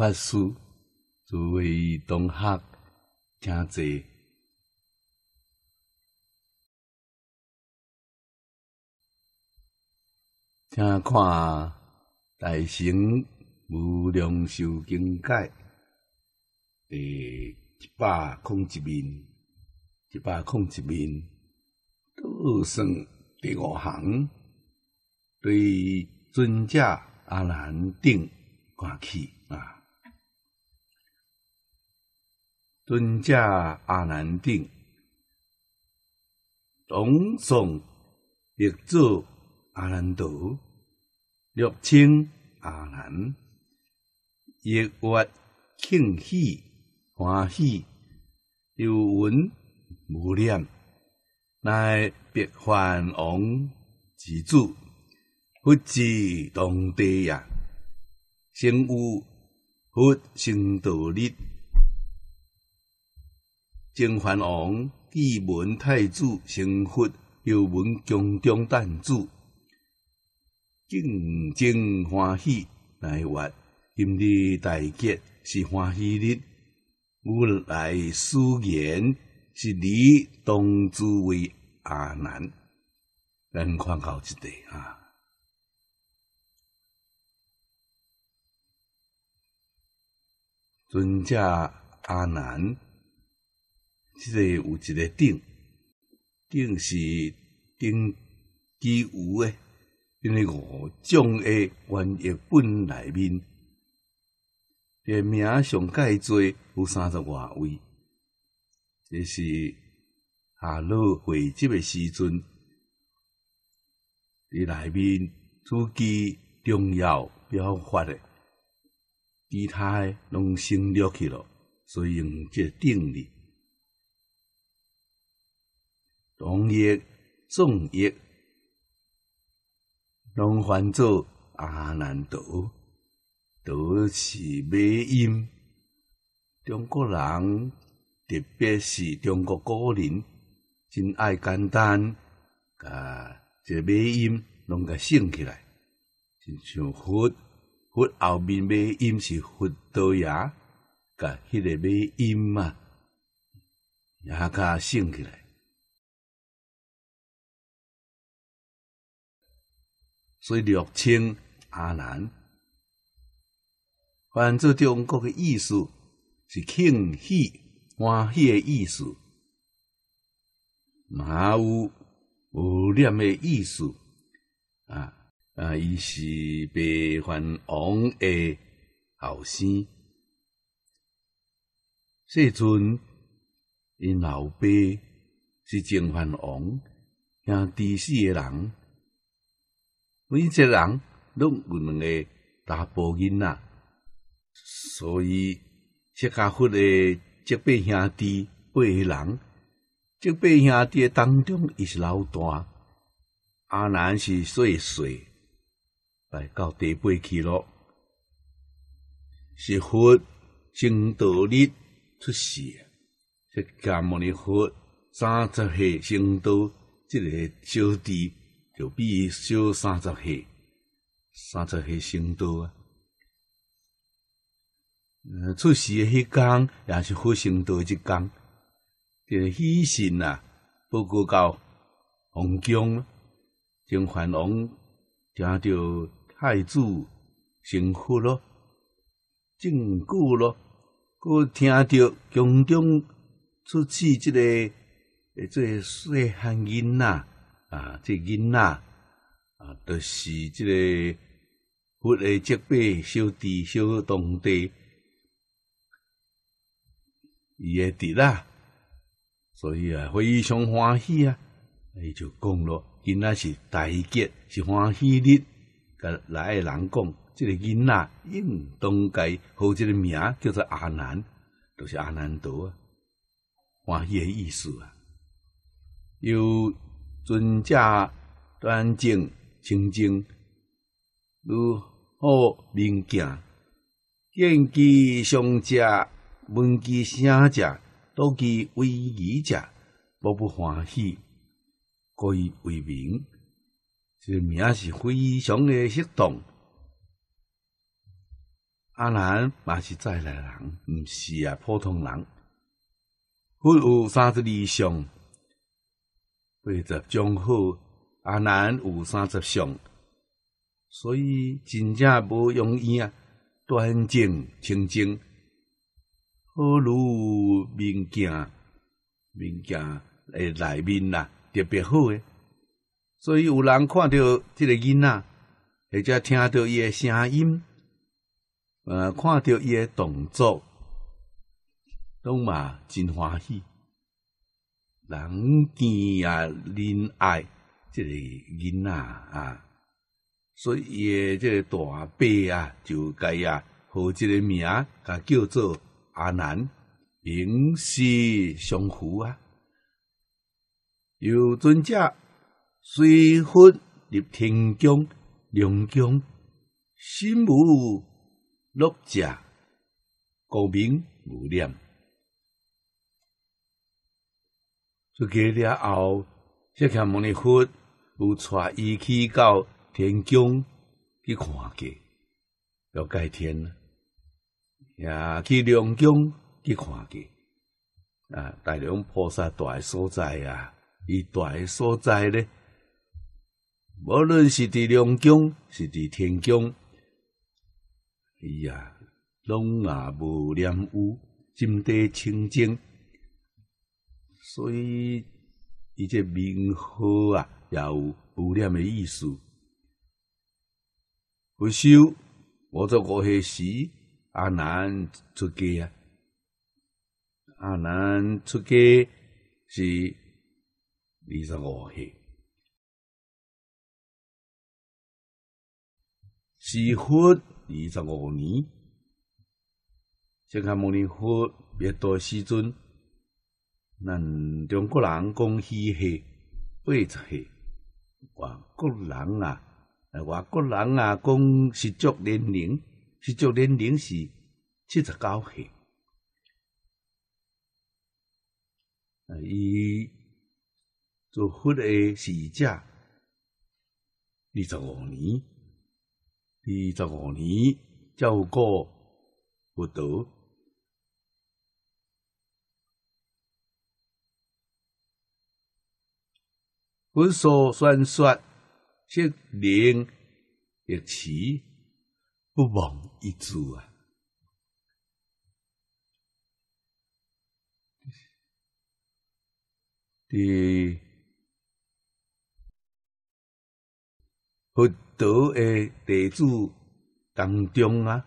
法师，诸位同学，听者，请看大乘无量寿经解，第一百空一面，一百空一面，都算第五行，对尊者阿难顶关起。尊者阿难顶，唐宋亦作阿难陀，六清阿难，日月庆喜欢喜，有闻无念，乃别幻王之主，不至当地呀。生有佛性道力。净饭王继文太子成佛，又闻宫中弹主，敬增欢喜。来月今日大吉是欢喜日，我来诉言，是你当之为阿难。咱看好这地啊，尊驾阿难。即个有一个定，定是定基五诶，因为五种诶原原本内面，诶名上介多有三十外位，即是下落汇集诶时阵，伫内面主机重要表发诶，其他诶拢省略去了，所以用即个定理。农业、种业，拢翻作阿难陀，都是尾音。中国人，特别是中国古人，真爱简单，把这个尾音拢甲醒起来。就像佛，佛后面尾音是佛陀爷，甲迄个尾音嘛，也甲醒起来。所以六亲阿难，反正中国的意思，是庆喜欢喜的意思，麻有无念的意思啊啊！伊是白还王的后生，世尊因老爸是正还王，兄弟世个人。每一个人拢有两个大波因仔，所以这家佛的这八兄弟八个人，这八兄弟当中伊是老大，阿南是细细，来到第八去了，是佛成道日出世，这家摩尼佛三十岁成道，这个小弟。就比小三十岁，三十岁成都啊！嗯，出事诶迄天也是好成都一天，就是喜信啊，报告到皇宫，郑怀王听到太子成婚咯，正固咯，佫听到宫中出去一个，个细汉人仔。啊，这囡仔啊，都是这个佛诶，即辈、小弟、小堂弟，伊诶弟啦，所以啊，非常欢喜啊，伊就讲咯，囡仔是大吉，是欢喜日，甲来诶人讲，这个囡仔应当该好即个名叫做阿南，就是阿南陀啊，欢喜诶意思啊，有。尊者端正清净，如何明见？见其上者，闻其下者，多其微疑者，无不欢喜，故以为名。这名是非常的适当。阿难嘛是再来人，毋是啊普通人，佛有三十二相。八十种好，阿难有三十上，所以真正无容易啊！端正清净，好如明镜，明镜的内面啦，特别好诶。所以有人看到即个囡仔，或者听到伊的声音，呃，看到伊的动作，拢嘛真欢喜。人见啊，怜爱即个囡啊，啊，所以即个大伯啊，就改啊，号即个名，啊，叫做阿南，名氏相扶啊。有尊者虽佛入天宫，龙宫心无乐者，故名无念。去过了后，这看摩尼佛，有带伊去到天宫去看过，要改天，也去龙宫去看过。啊，大龙菩萨住诶所在啊，伊住诶所在咧，无论是伫龙宫，是伫天宫，伊啊，拢啊无染污，心地清净。所以伊这个名号啊也有污染的意思回收我这五黑时，阿南出家阿南出家是二十五岁。时婚二十五年先看茉莉花越多时阵，咱中国人讲虚岁八十，外国人啊，外国人啊讲实足年龄，实足年龄是七十九岁。啊，伊做佛诶，使者，二十五年，二十五年照顾佛多。阮所宣说，七灵亦七不忘一注啊！伫佛陀的弟子当中啊，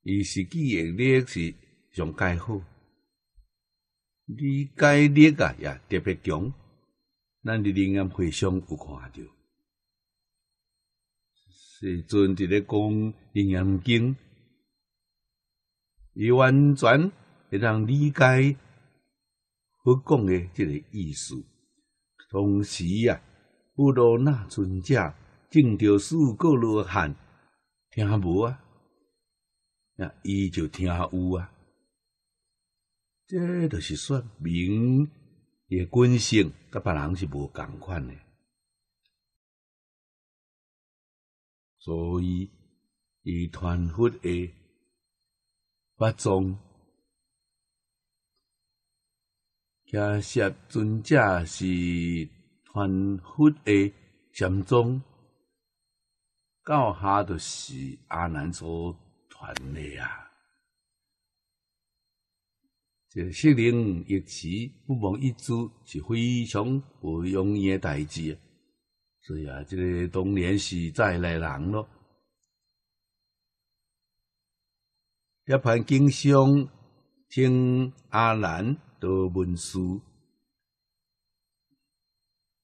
伊是记的力是上盖好，理解力啊也特别强。咱的灵眼会上有看到，时阵伫咧讲灵眼经，伊完全会通理解佛讲诶即个意思。同时啊，不罗那尊者正着四个罗汉听无啊，那伊就听有啊，这著是说明。诶本性甲别人是无共款诶。所以以传佛诶法宗，假设尊者是传佛诶正宗，教下就是阿难所传诶啊。这个心灵一致，不忘一致是非常不容易的代志，所以啊，这个当年是再来人咯。一盘经商，请阿兰多文书，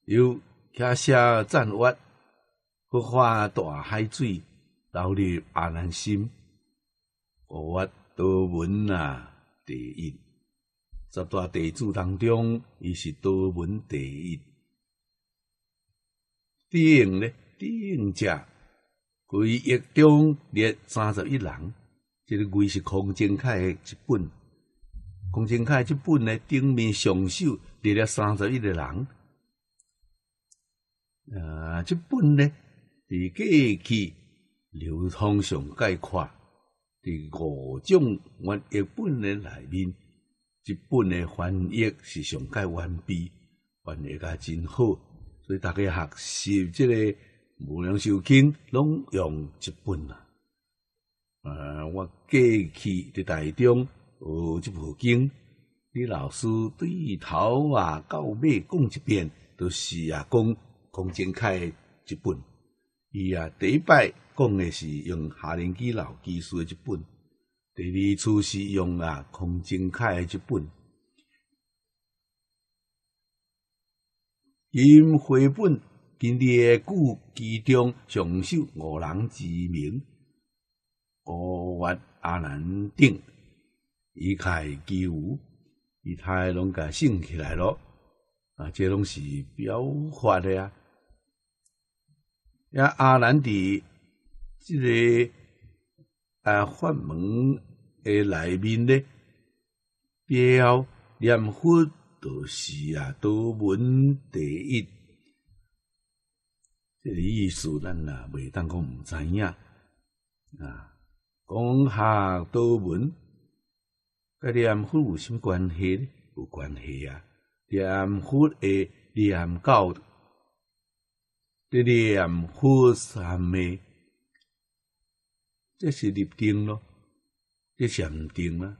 又袈裟沾挖，泼化大海水，流入阿兰心，我多文啊第一。十大地主当中，伊是多闻第一。定咧定者贵一中列三十一人，即个贵是孔敬楷诶一本。孔敬楷即本咧顶面上首列了三十一个人。啊，即本咧伫过去流通上概括，伫五种阮一本诶内面。一本诶翻译是上佳完毕，翻译甲真好，所以大家学习即个无量寿经，拢用一本啊。啊，我过去伫台中学即部经，李老师对头啊，到尾讲一遍，都是啊讲空间开一本。伊啊第一摆讲诶是用下年纪老技术诶一本。第二次是用啊，孔金楷的剧本，因回本跟列故集中上受五人之名，五岳阿兰定，以楷基无以他拢甲兴起来咯。啊，这拢是表法的呀。呀，阿兰的，即个啊，法门诶，内面咧，标念佛著是啊，多闻第一。即个意思，咱啊未当讲毋知影啊。讲下多闻，甲念佛有什关系？呢？有关系啊！念佛诶，念高，念佛三昧，即是立定咯。得禅定啊！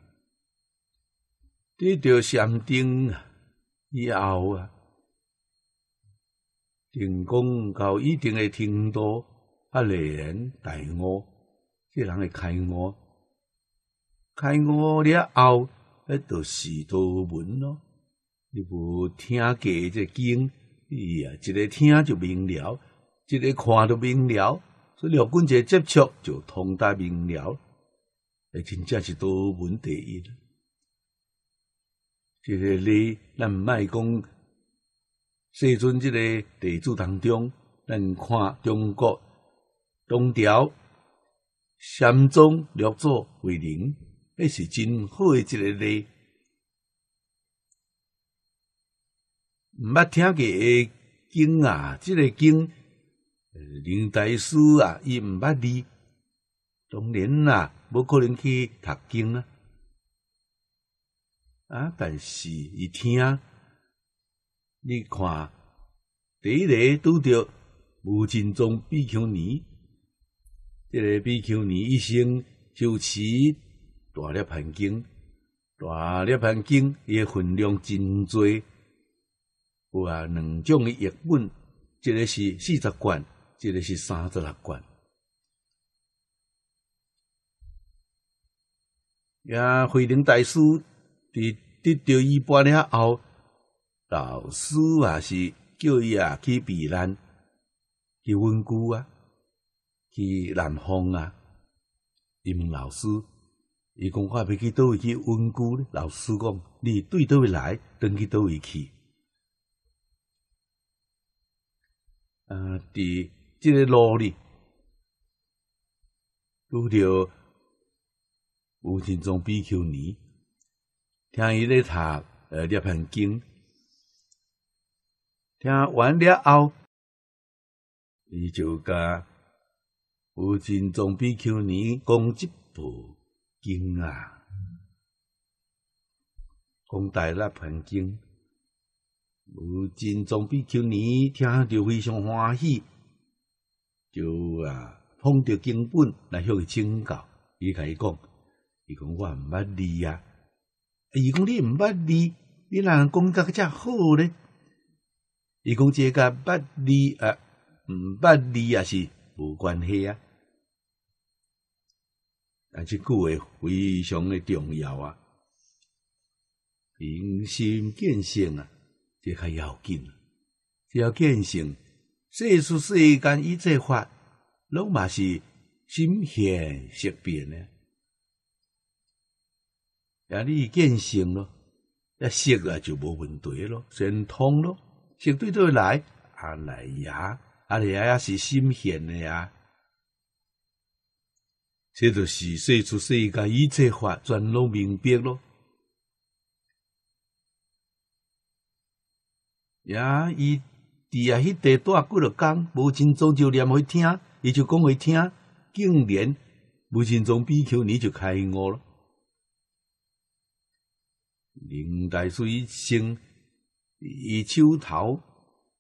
得到禅定啊，以后啊，成功到一定的程度，啊，来人待我，这人会开我，开悟了后，那就是多门咯。你无听过这经，伊啊，一个听就明了，一个看就明了，所以若跟节接触就通达明了。真正是多文第一。这个礼，咱唔卖讲，世尊这个地主当中，咱看中国东朝禅宗六祖慧能，那是真好一个礼。毋捌听过诶经啊，这个经，林大师啊，伊毋捌字，当然啦。无可能去读经啊！啊，但是伊听，你看第一个拄着无尽宗比丘尼，这个比丘尼一生就持大涅盘经，大涅盘经伊分量真多，有啊两种的叶本，一个是四十卷，一个是三十六卷。亚慧林大师伫得到伊半了后，老师也是叫伊啊去避难，去温古啊，去南方啊。伊问老师，伊讲我欲去倒位去温古？老师讲，你对倒位来，同去倒位去。呃，伫即个路哩，拄着。无今中比丘尼听伊咧读呃涅盘经，听完了后，伊就甲如今中比丘尼讲一部经啊，讲大涅盘经。如今中比丘尼听着非常欢喜，就啊捧着经本来向请教，伊甲伊讲。伊讲我毋捌字啊，伊讲你毋捌字，你哪能讲甲遮好咧？伊讲这甲捌字啊，毋捌字也是无关系啊。但即句话非常的重要啊，人心见性啊，即较要紧只要见性，世事世间一切法，拢嘛是心现色变诶。也立见性咯，也色啊就无问题咯，神通咯，相对对来，阿来呀，阿来呀也是心现的呀，这就是说出世间一切法，全拢明白咯。呀，伊伫啊迄地大几落工，无尽宗就念去听，伊就讲去听，竟然无尽宗比丘，你就开悟了。林大水生、以手头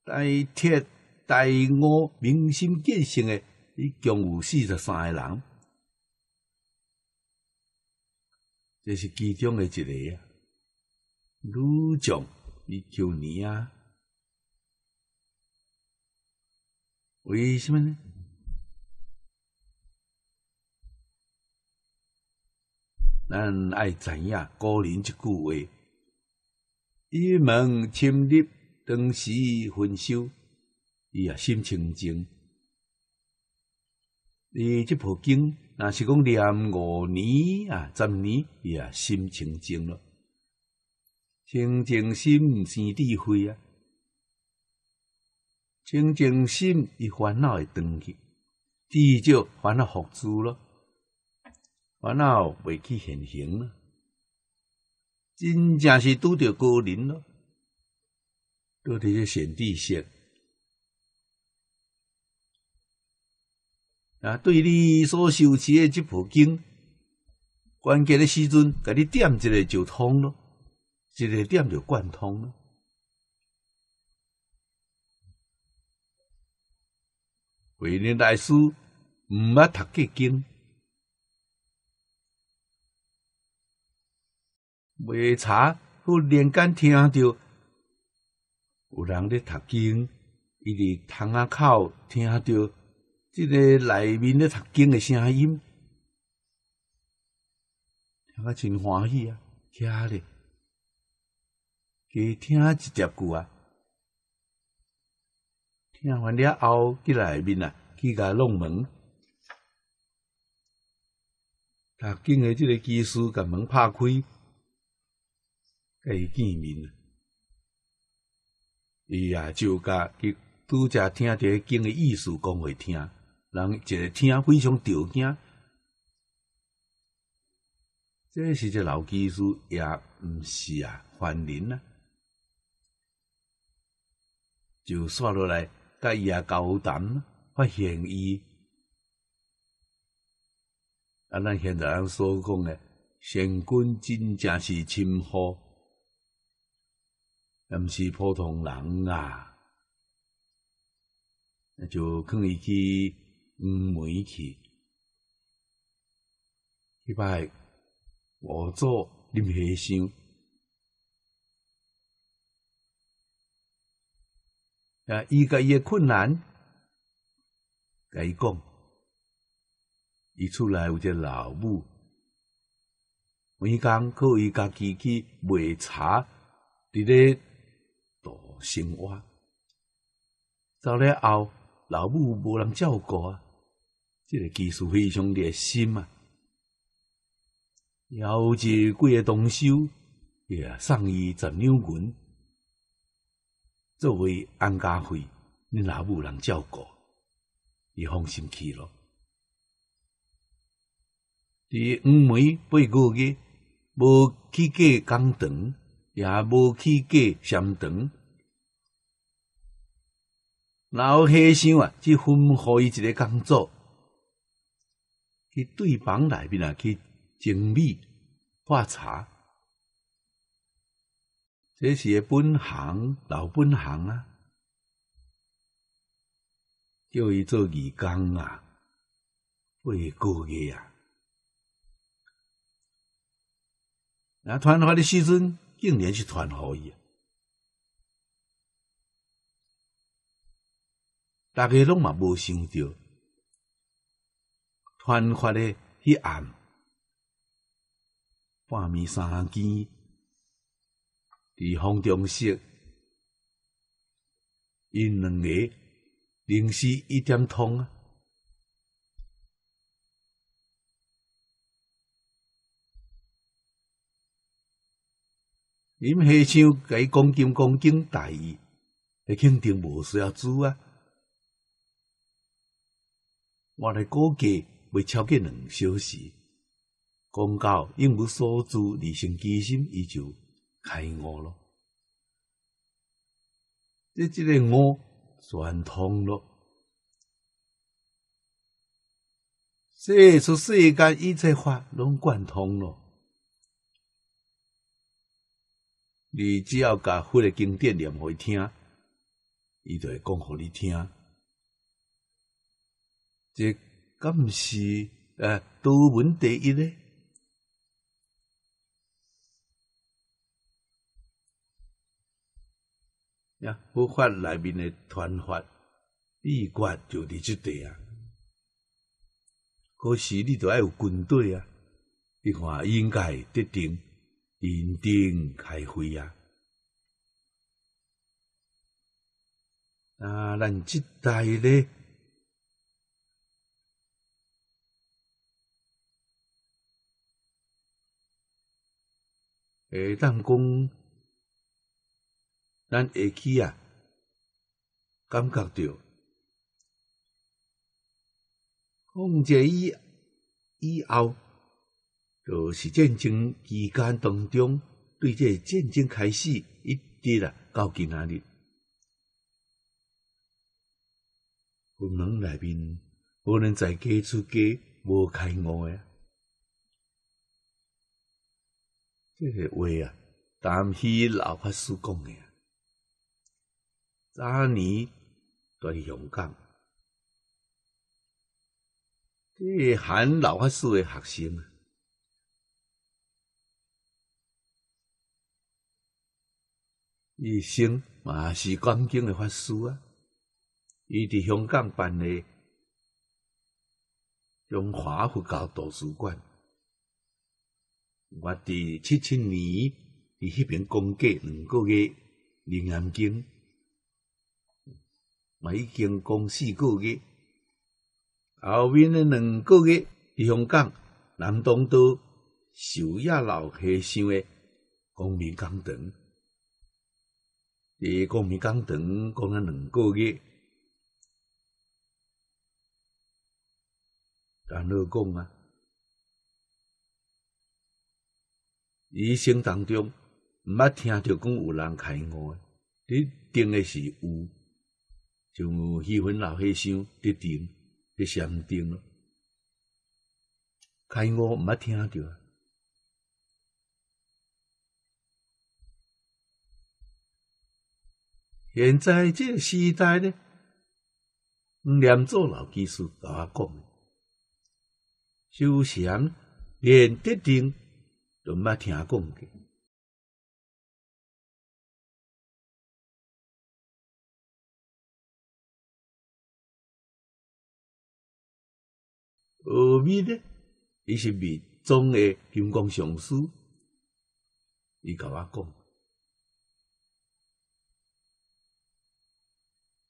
戴铁、戴我明心、建生，诶，一共有四十三个人，这是其中诶一个啊。女将伊秋年啊，为什么呢？咱要怎样？古人一句话。一门深入，当时分手，伊也心清净。伊这部经，那是讲念五年啊，十年伊也心清净了。清净心生智慧啊，清净心伊烦恼会断去，至少烦恼伏住了，烦恼未去现行了。真正是拄着高人咯，拄到些贤弟些啊！对你所修持的这部经，关键的时阵，给你点一个就通了，一个点就贯通了。为人来师毋要读《过经》。未查，去连间听着，有人咧读经，伊伫窗仔口听着，即个内面咧读经诶声音，听啊真欢喜啊，吓咧，加听一只句啊，听完了后去内面啊，去甲弄门，读经的即个技师甲门拍开。甲伊见面，伊也就甲伊拄则听着迄经诶意思讲互伊听，人一个听非常着惊。这是只老技师，也毋是啊凡人啊，就煞落来甲伊啊交谈，发现伊，啊咱现在所讲诶，善君真正是深厚。毋是普通人啊，那就可以去黄梅去。迄摆我做啉和尚。啊，伊家伊诶困难，甲伊讲，伊厝内有只老母，每工可以家己去卖茶，伫咧。生活走了后，老母无人照顾啊！这个技术非常热心啊，有即几个东西也送伊十两银，作为安家费，恁老母人照顾，伊放心去了。伫五梅八个月，无去过江塘，也无去过咸塘。老黑商啊，去分咐伊一个工作，去对房内面啊，去整理、化茶，这是个本行，老本行啊，叫伊做义工啊，会过意啊。那传话的时阵，竟然是传号伊。大家拢嘛无想到，传发的迄暗，半暝三更，伫风中说，因两个临时一点通啊，因下乡给讲金讲金大遇，彼肯定无需要煮啊。我的估计未超过两小时，公告应无所阻，离心机心伊就开我了。这一个我全通了，这出世间一切法拢贯通了。你只要把佛的经典念伊听，伊就会讲互你听。这敢不是呃，多文第一呢？呀，佛法里面的传法秘诀就伫即地啊。可是你得爱有军队啊，你看应该得定、定定开会啊。啊，咱即代咧。会当讲，咱下去啊，感觉着，从这以以后，就是战争期间当中，对这战争开始，一直啊到今啊日，军营内面，无论在家出家，无开外啊。这个话啊，谈起老法师讲的，早年在香港，这个韩老法师的学生，一生嘛是光敬的法师啊。伊伫香港办的中华佛教图书馆。我伫七七年伫迄边工作两个月，林安京，我已经工四个月，后面的两个月伫香港南东岛寿雅老和尚诶光明讲堂，伫光明讲堂讲了两个月。然后讲啊，一生当中，毋捌听到讲有人开悟诶，你定诶是有，就喜欢老和尚决定，就先定咯，开悟毋捌听到。现在这个时代呢，连做老技师都阿讲，修先连得定。都毋捌听讲过，何米呢？伊是密宗的金刚上师，伊甲我讲，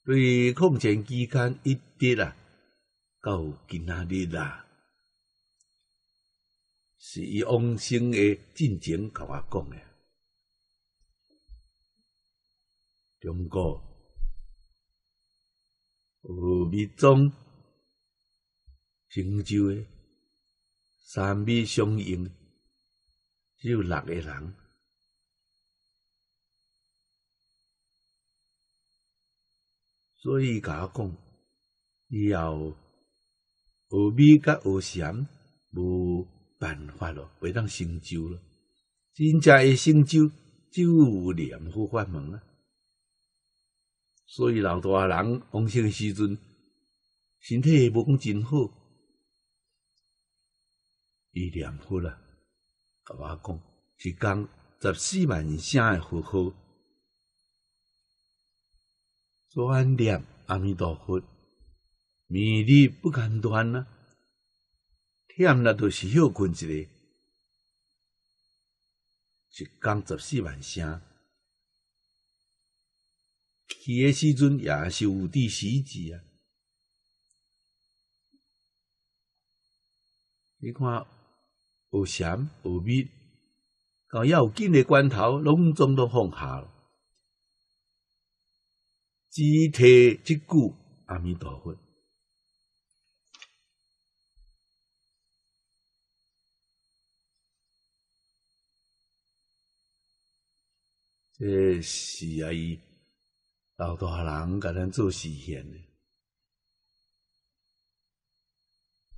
对空闲时间一滴啦，到今难日啦。是伊往生诶进程甲我讲诶。中国峨眉宗成就诶，三米相只有六个人，所以甲我讲以后峨眉甲峨山无。办法咯，袂当成就咯，真正诶成就只有念佛法门啊。所以老大人往生时阵，身体无讲真好，伊念佛啦，甲我讲，一讲十四万声诶佛号，专念阿弥陀佛，弥勒不敢断啊。遐那都是休困一个，一工十四万声，去诶时阵也是有帝时子啊！你看，有善有恶，讲要紧诶关头，拢总都放下喽。只提即顾阿弥陀佛。这是啊，伊老大人甲咱做实现的，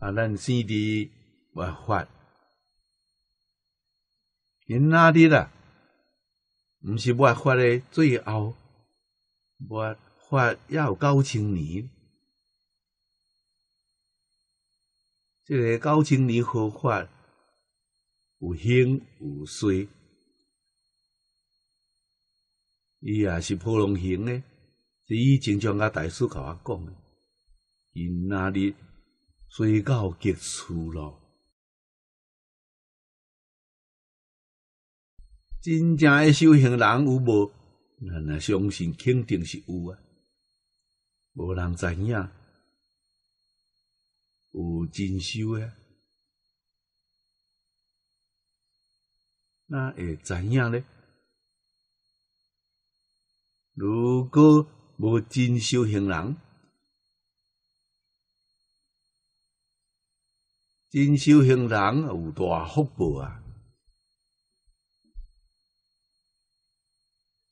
啊，咱生滴外法，因那日啦，毋是外法的最后，外法有九千年，这个九千年佛法有兴有衰。伊也是普通型诶，是以前上甲大师甲我讲的，伊那里水到结束咯。真正诶修行人有无？咱也相信，肯定是有啊，无人知影，有真修诶，哪会知影呢？如果无进修行人，进修行人有大福报啊！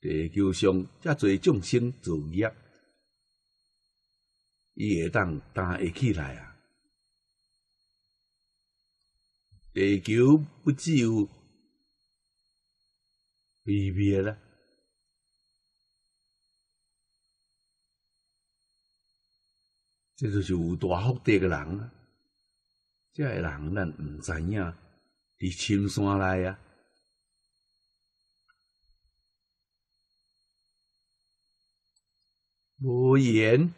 地球上遮侪众生造业，伊会当担会起来啊！地球不只有未变啦。这就是有大福德嘅人啊！这样人，咱毋知影，伫深山内啊，无缘，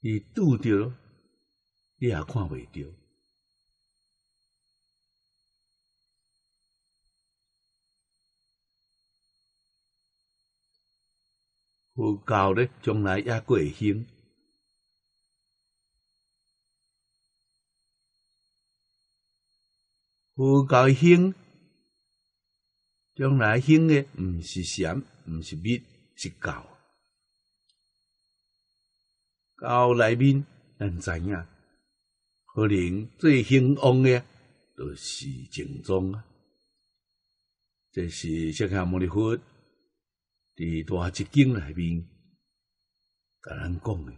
伊拄着，你也看袂着。佛教咧，将来也过兴。佛教兴，将来兴的毋是禅，毋是密，是教。教内面咱知影，可能最兴旺的都是正宗啊。这是《释迦牟尼佛》在《大一经》内面甲咱讲的，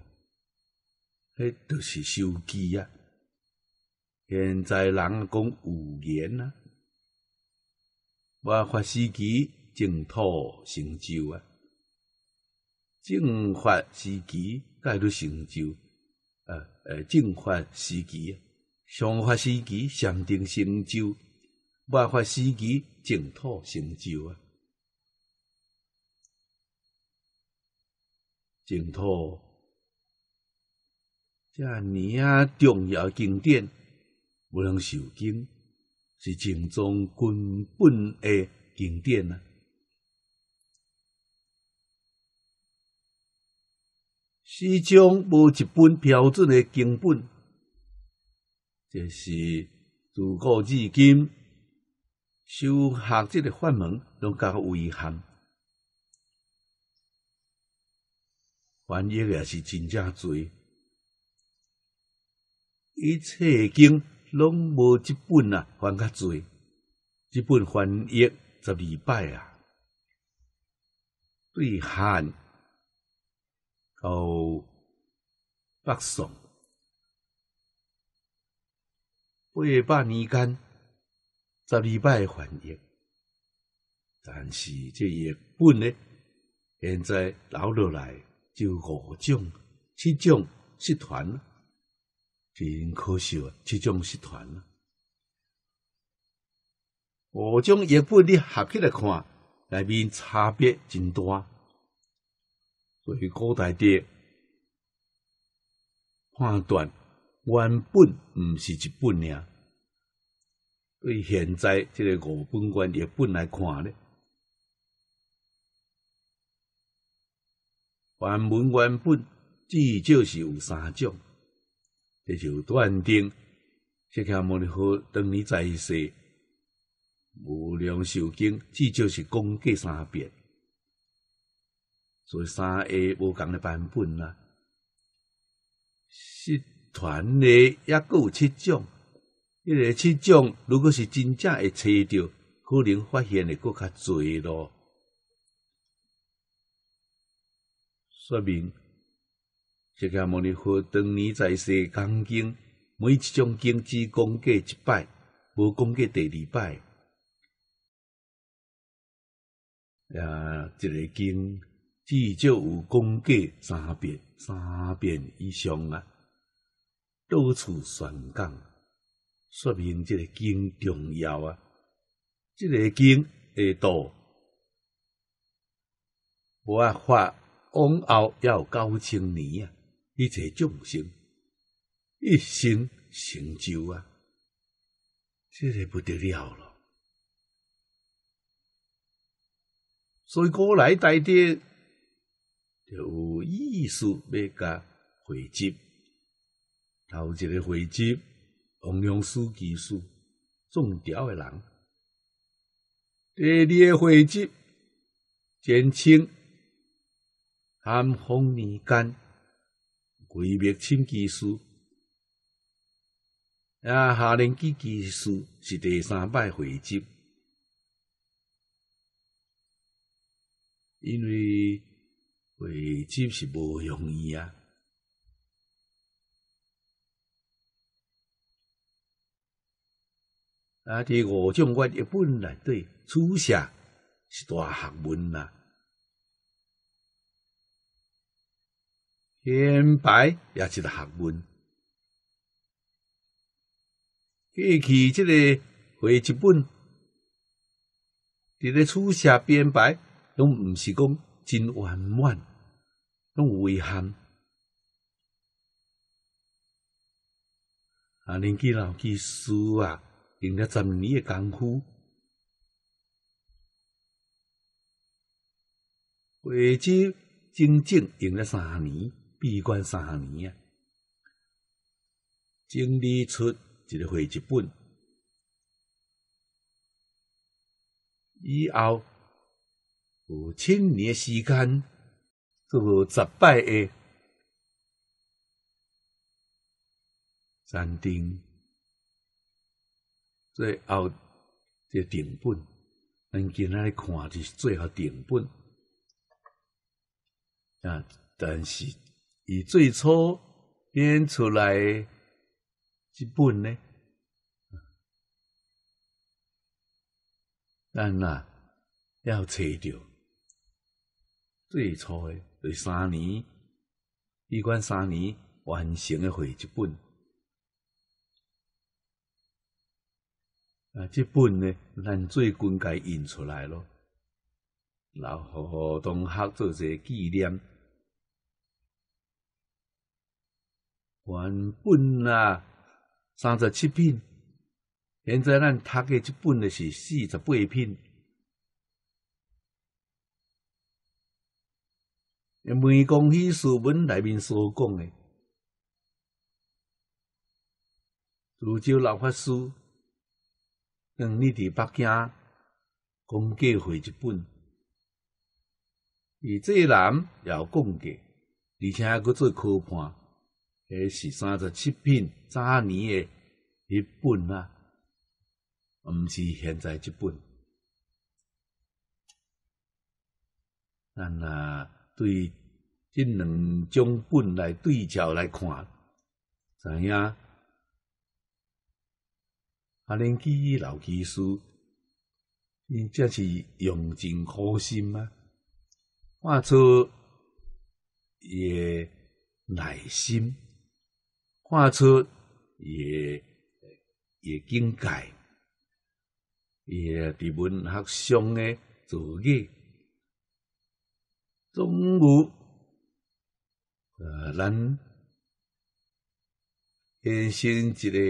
迄著是修机啊。现在人讲有言啊，外法司机净土成就啊，净法司机该如成就，呃呃，净法司机啊，上法司机上定成就，外法司机净土成就啊，净土，这尼啊重要经典。无能受经，是正宗根本的经典啊。始终无一本标准的经本，这是自古至今修学这个法门，都加危险。翻译也是真正侪一切经。拢无一本啊，翻较侪，一本翻译十二摆啊，对汉到北宋八百年间十二摆翻译，但是这译本呢，现在留落来就五种、七种、十团。真可惜啊，即种失传啊。五种译本你合起来看，内面差别真大。所以古代的判断原本毋是一本呀。对现在即个五本观译本来看呢，原文原本至少是有三种。这就断定，这些摩尼佛当年在世无量寿经至少是讲过三遍，所以三个不同的版本啦。释团的也共有七种，这个七种如果是真正会找找，可能发现的更较多咯，说明。这迦牟尼佛当年在世讲经，每一种经只讲过一拜，无讲过第二拜。啊，一个经至少有讲过三遍，三遍以上啊，到处宣讲，说明这个经重要啊。这个经会道，我发往后要高青年啊。一切众生，一生成就啊！这个不得了了。所以古来大德，有意思要甲汇集，头一个汇集弘扬书籍书，种苗的人，第二个汇集简轻寒风泥干。毁灭浸技术，啊，下年基技术是第三摆回执，因为回执是无容易啊。啊，第五种我一本来对初写是大学问啦。编排也是个学问，过去即个回计本，伫咧初写编排，拢毋是讲真圆满，拢有遗憾。啊，年纪老计书啊，用了十年诶功夫，会计整整用了三年。闭关三行年啊，整理出一个汇集本，以后有七年时间做十摆的删定，最后做定本。咱今仔来看就是最后定本啊，但是。以最初编出来一本呢，当啊、要找着最初的二三年闭关三年完成的回一本，啊，这本呢，咱最近该印出来咯，了，留同学做些纪念。原本啊三十七品，现在咱读的一本咧是四十八品。问公许书本内面所讲的，苏州老法师，让你伫北京，讲给回一本，而这一人也讲给，而且还佫做科判。迄是三十七品早年诶一本啊，毋是现在即本。咱若对即两种本来对照来看，怎样？阿林基老居师，伊真是用尽苦心啊，看出伊诶耐心。看出伊也境界，也伫文学上诶造诣，总无可咱变成一个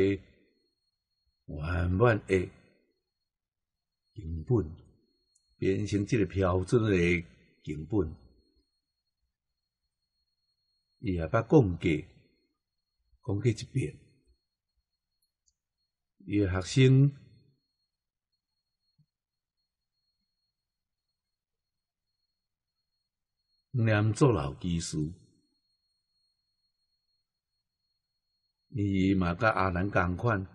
圆满诶根本，变成一个标准诶根本，伊也捌讲过。讲过一遍，伊诶学生念做老师，伊嘛甲阿兰共款，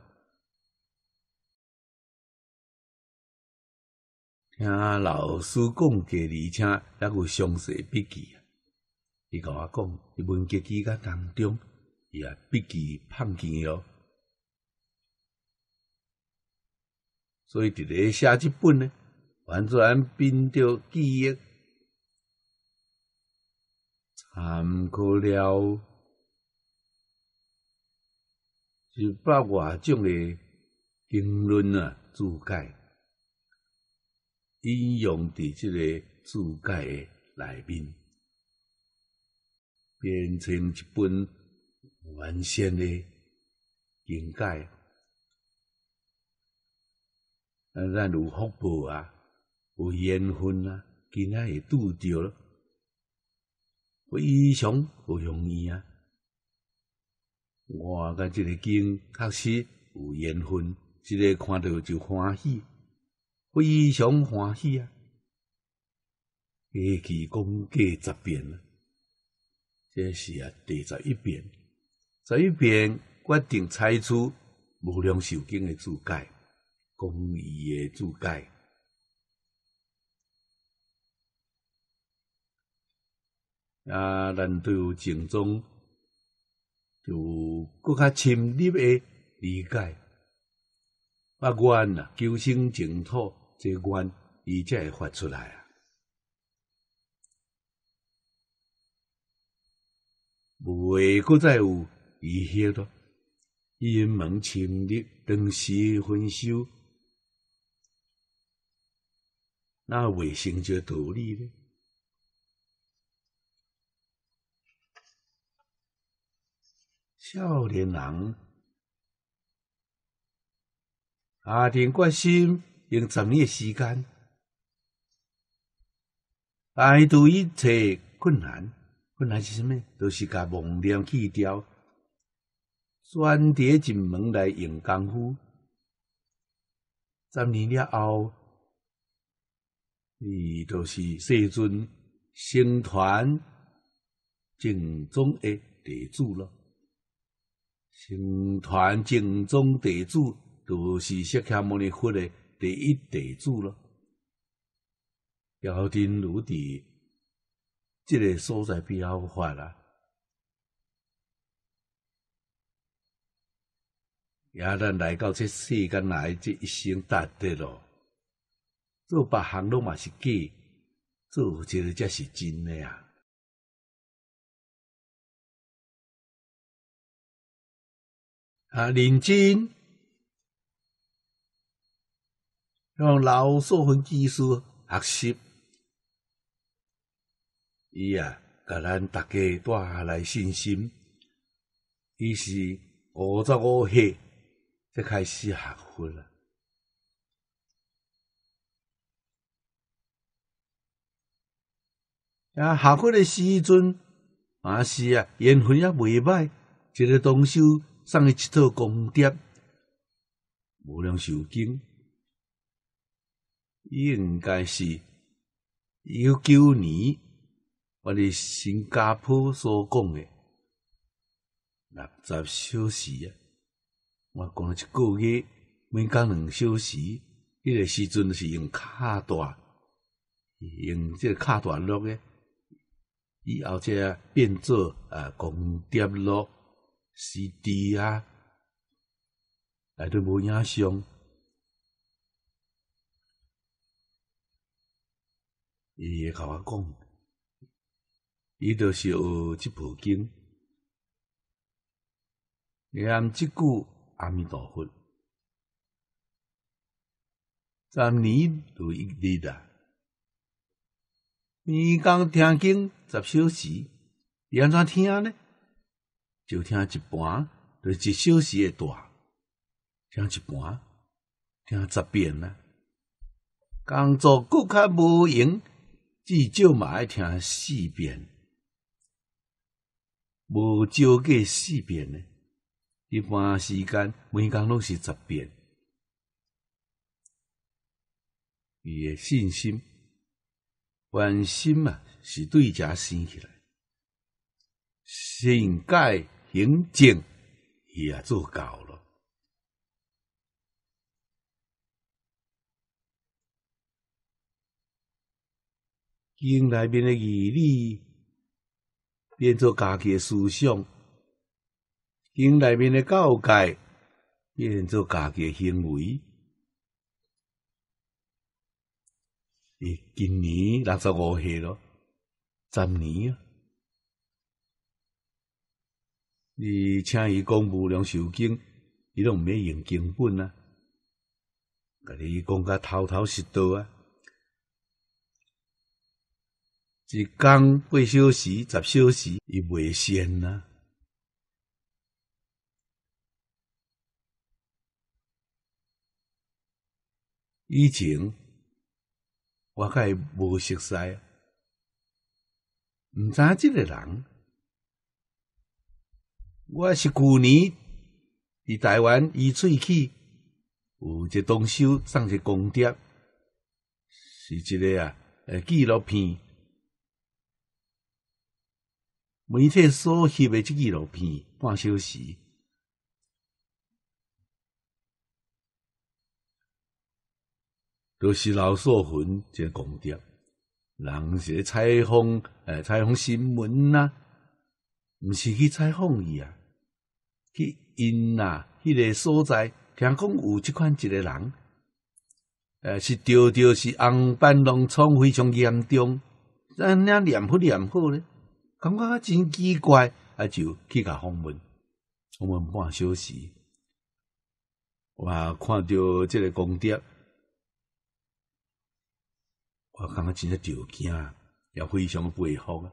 听老师讲过，而且还有详细笔记伊甲我讲，伊文革期间当中。也必记方记了，所以伫咧写这本呢，完全凭着记忆参考了，一百外种的经论啊注解引用伫这个注解诶里面，变成一本。原先的境界，啊，咱有福报啊，有缘分啊，今仔会拄着咯，非常不容易啊！我甲即个经确实有缘分，即个看到就欢喜，非常欢喜啊！下期讲第十遍，这是啊第十一遍。在一边决定拆除无良、受惊的住解，公益的住解。啊，难度正中，就更加深入的理解，把冤啊，求生净土这冤，伊才会发出来啊！无未搁再有。伊歇都因门前的东西分手，那卫生就独立呢？少年人也定决心用十年时间排除一切困难，困难是什么？都是个妄念去掉。专叠进门来用功夫，十年了后，你就是世尊生团正宗的弟子了。生团正宗弟子就是释迦牟尼佛的第一弟子了。遥听如地，这个所在比较有法啊。也咱来到这世间来，这一生得的咯，做别行拢嘛是假，做这个则是真诶啊。啊，认真，用老数分技术学习，伊啊，甲咱大家带来信心。伊是五十五岁。就开始下课啦。啊，下课的时阵，啊是啊，缘分也未歹，一个同修送了一套功德无量寿经，应该是一九九我的新加坡所讲的六十小时啊。我讲一个月，每讲两小时，迄个时阵是用卡带，用即个卡带录诶。以后才变做啊光碟录 CD 啊，也都无影相。伊会甲我讲，伊著是学即部经，连即句。阿弥陀佛，十年如一日啊，每天听经十小时，你安怎听呢？就听一半，就一小时的大，听一半，听十遍啊。工作佫较无闲，至少嘛爱听四遍，无少过四遍呢。一般时间，每工拢是十遍。伊的信心、关心啊，是对家生起来。性格、行径也做到了。经内面的义理，变做家己思想。经内面的教诫，变成做家己诶行为。伊今年六十五岁咯，十年啊。伊请伊讲无量寿经，伊都毋免用经本啊，甲你讲甲头头是道啊，一工八小时、十小时，伊袂嫌啊。以前我伊无熟悉，毋知即个人。我是去年伫台湾伊喙齿有一东西送一公碟，是一个啊，诶纪录片，媒体所翕诶即纪录片半小时。都是老少混这工德。人是采访，诶，采访新闻呐，毋是去采访伊啊，去因呐，迄个所在听讲有即款一个人，诶，是条条是红斑狼疮非常严重，咱俩念不念好咧？感觉真奇怪，啊，就去甲访问，访问半小时，我看到即个工德。我感觉真正条件也非常佩服啊，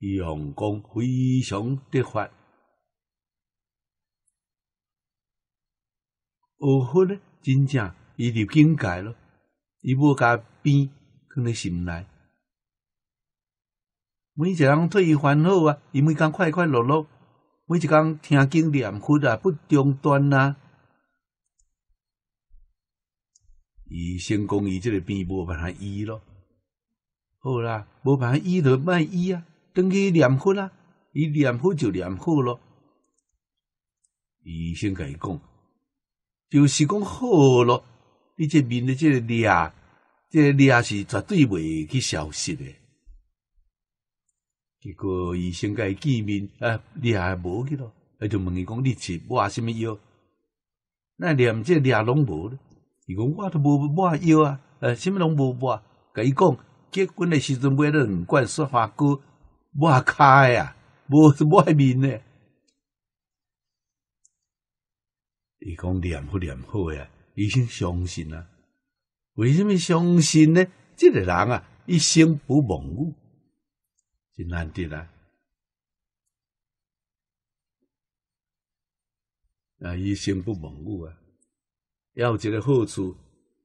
阳光非常得发，恶佛呢真正伊入境界咯，伊无甲病放在心内，每一个人对伊烦恼啊，伊每工快快乐乐，每一工听经念佛啊，不中断啊，伊成功伊即个病无办法医咯。好啦，无法医就卖医啊，等去念佛啦，伊念佛就念好咯。医生甲伊讲，就是讲好咯，你这面的这个裂，这个裂是绝对袂去消失的。结果医生甲伊见面，啊，裂也无去咯，他就问伊讲，你吃抹什么药？那连这裂拢无了，伊讲我都无抹药啊，呃，什么拢无抹，甲伊讲。结婚的时候买了五罐雪花膏，抹脚呀，买是买面呢。伊讲念佛念佛呀，一心相信啊。为什么相信呢？这个人啊，一心不忘语，真难得啊。啊，一心不忘语啊，要一个好处，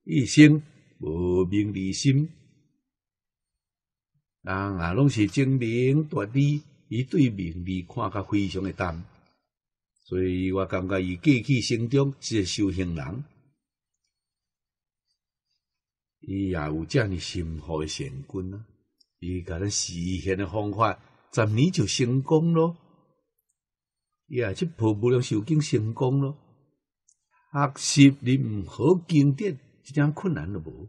一心无名利心。人啊，拢是精明、独立，伊对名利看较非常诶淡，所以我感觉伊过去成中是修行人，伊也有遮尔深厚诶善根啊，伊甲咱实现诶方法，十年就成功咯，伊也去瀑布了修尽成功咯，学习你何好经典，一点困难都无。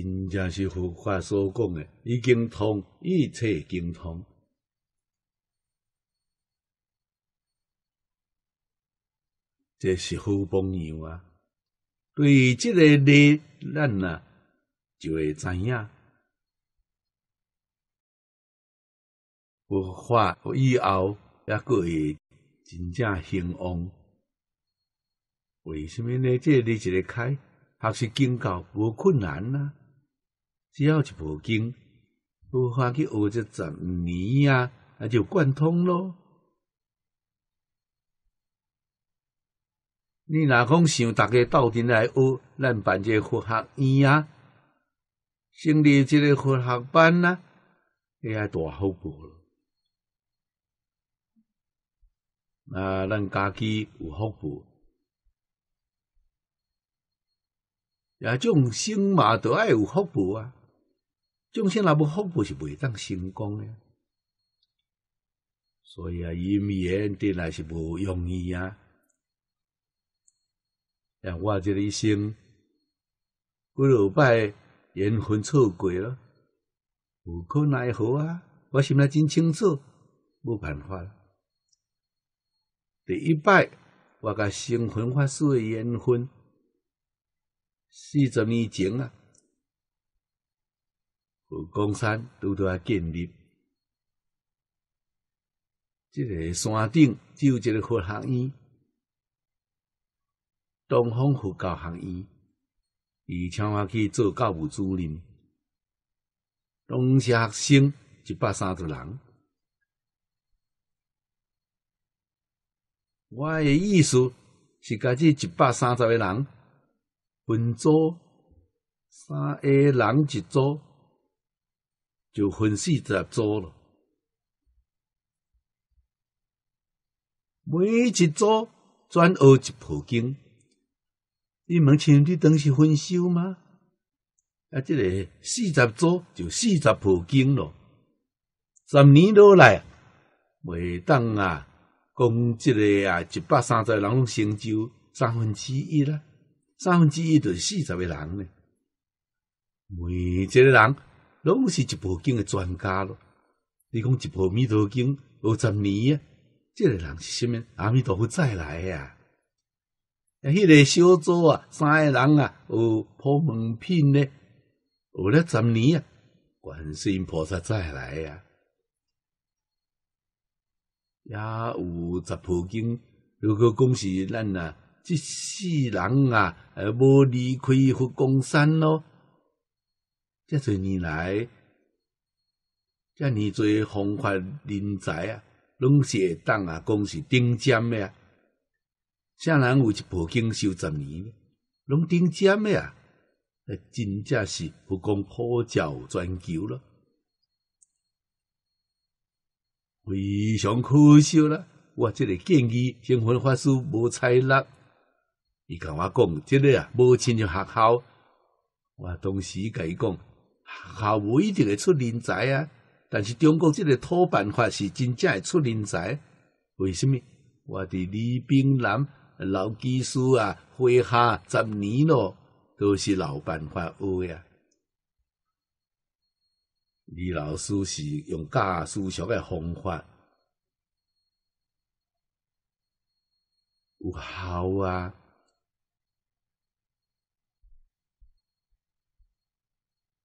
真正是佛法所讲的，已经通一切，精通。这是好榜样啊！对于这个你，咱啊就会知影，佛法以后也阁会真正兴旺。为什么呢？这你一个开，学习经教无困难啊。只要一部经，无法去学这十年啊，啊就贯通咯。你若讲想大家斗阵来学，咱办这佛学院啊，成立这个佛学班呐，也大福报了。啊，咱家己有福报，也种心嘛，都爱有福报啊。众生若无福报，是袂当成功咧。所以啊，姻缘定，来是无容易啊。像我这一生，我两摆缘分错过了，无可奈何啊。我心里真清楚，无办法。第一摆，我甲星云法师的缘分，四十年前啊。五公山拄啊建立，这个山顶只有一个佛学院，东方佛教学院，伊请我去做教务主任，当学生一百三十人，我诶意思是，甲即一百三十个人分组，三个人一组。就分四十组了，每一组转学一倍。经，你唔好想，你当时分修吗？啊，这个四十组就四十倍。经咯。十年落来，每当啊，讲这个啊，一百三十人拢成就三分之一啦，三分之一就四十个人呢，每一个人。拢是一部经的专家咯，你讲一部《弥陀经》有十年啊，这个人是啥物？阿弥陀佛再来啊！迄个小组啊，三个人啊，有破门品呢，有了十年啊，观世音菩萨再来啊！也有十部经，如果讲是咱啊，即世人啊，而无离开佛光山咯。这侪年来，这尼侪方范人才啊，拢是会当啊，讲是顶尖的啊。啥人有一部经修十年，拢顶尖的啊，哎，真正是不讲普照全球了。非常可惜了，我这个建议，星云法师无采纳。伊跟我讲，这个啊，无亲像学校。我当时甲伊讲。校无一定会出人才啊！但是中国这个土办法是真正会出人才，为什么？我伫李炳南、老技师啊，挥下十年咯，都是老办法学啊。李老师是用教思想诶方法，有效啊！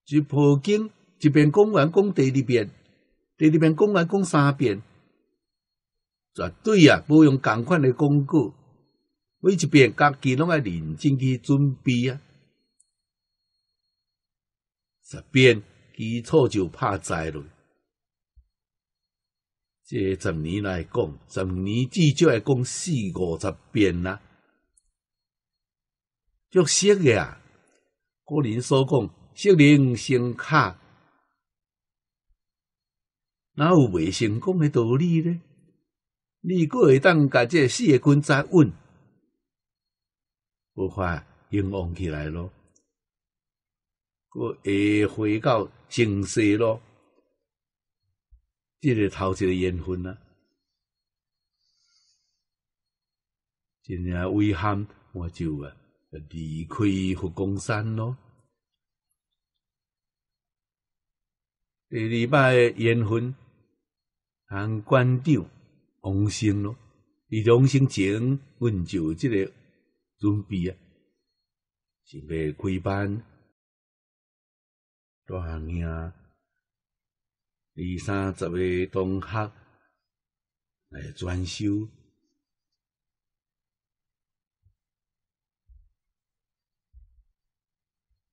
即普京即边讲完讲第二遍，第二遍讲完讲三遍，绝对啊，不用赶款的广告。每一遍家己拢要认真去准备啊，十遍，基础就拍在了。即十年来讲，十年至少会讲四五十遍啦。足色个啊，个人所讲。熟能生巧，哪有未成功嘅道理呢？你果会当把这四叶棍再稳，无法运用起来咯。我下回到前世咯，即个头一个缘分啊！真正遗憾，我就啊离开佛光山咯。第二摆缘分，韩馆长，王生咯，讲：“王生姐阮就即个准备啊，准备开班，带名二三十个同学来专修，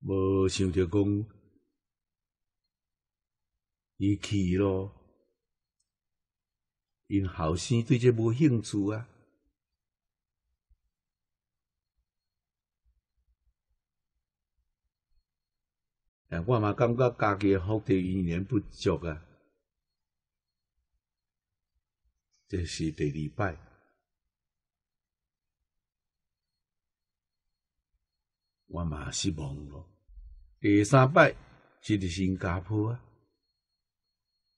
无想着讲。伊去咯，因后生对这无兴趣啊！哎，我嘛感觉家己福地依然不足啊！这是第二摆，我嘛失望咯。第三摆是伫新加坡啊！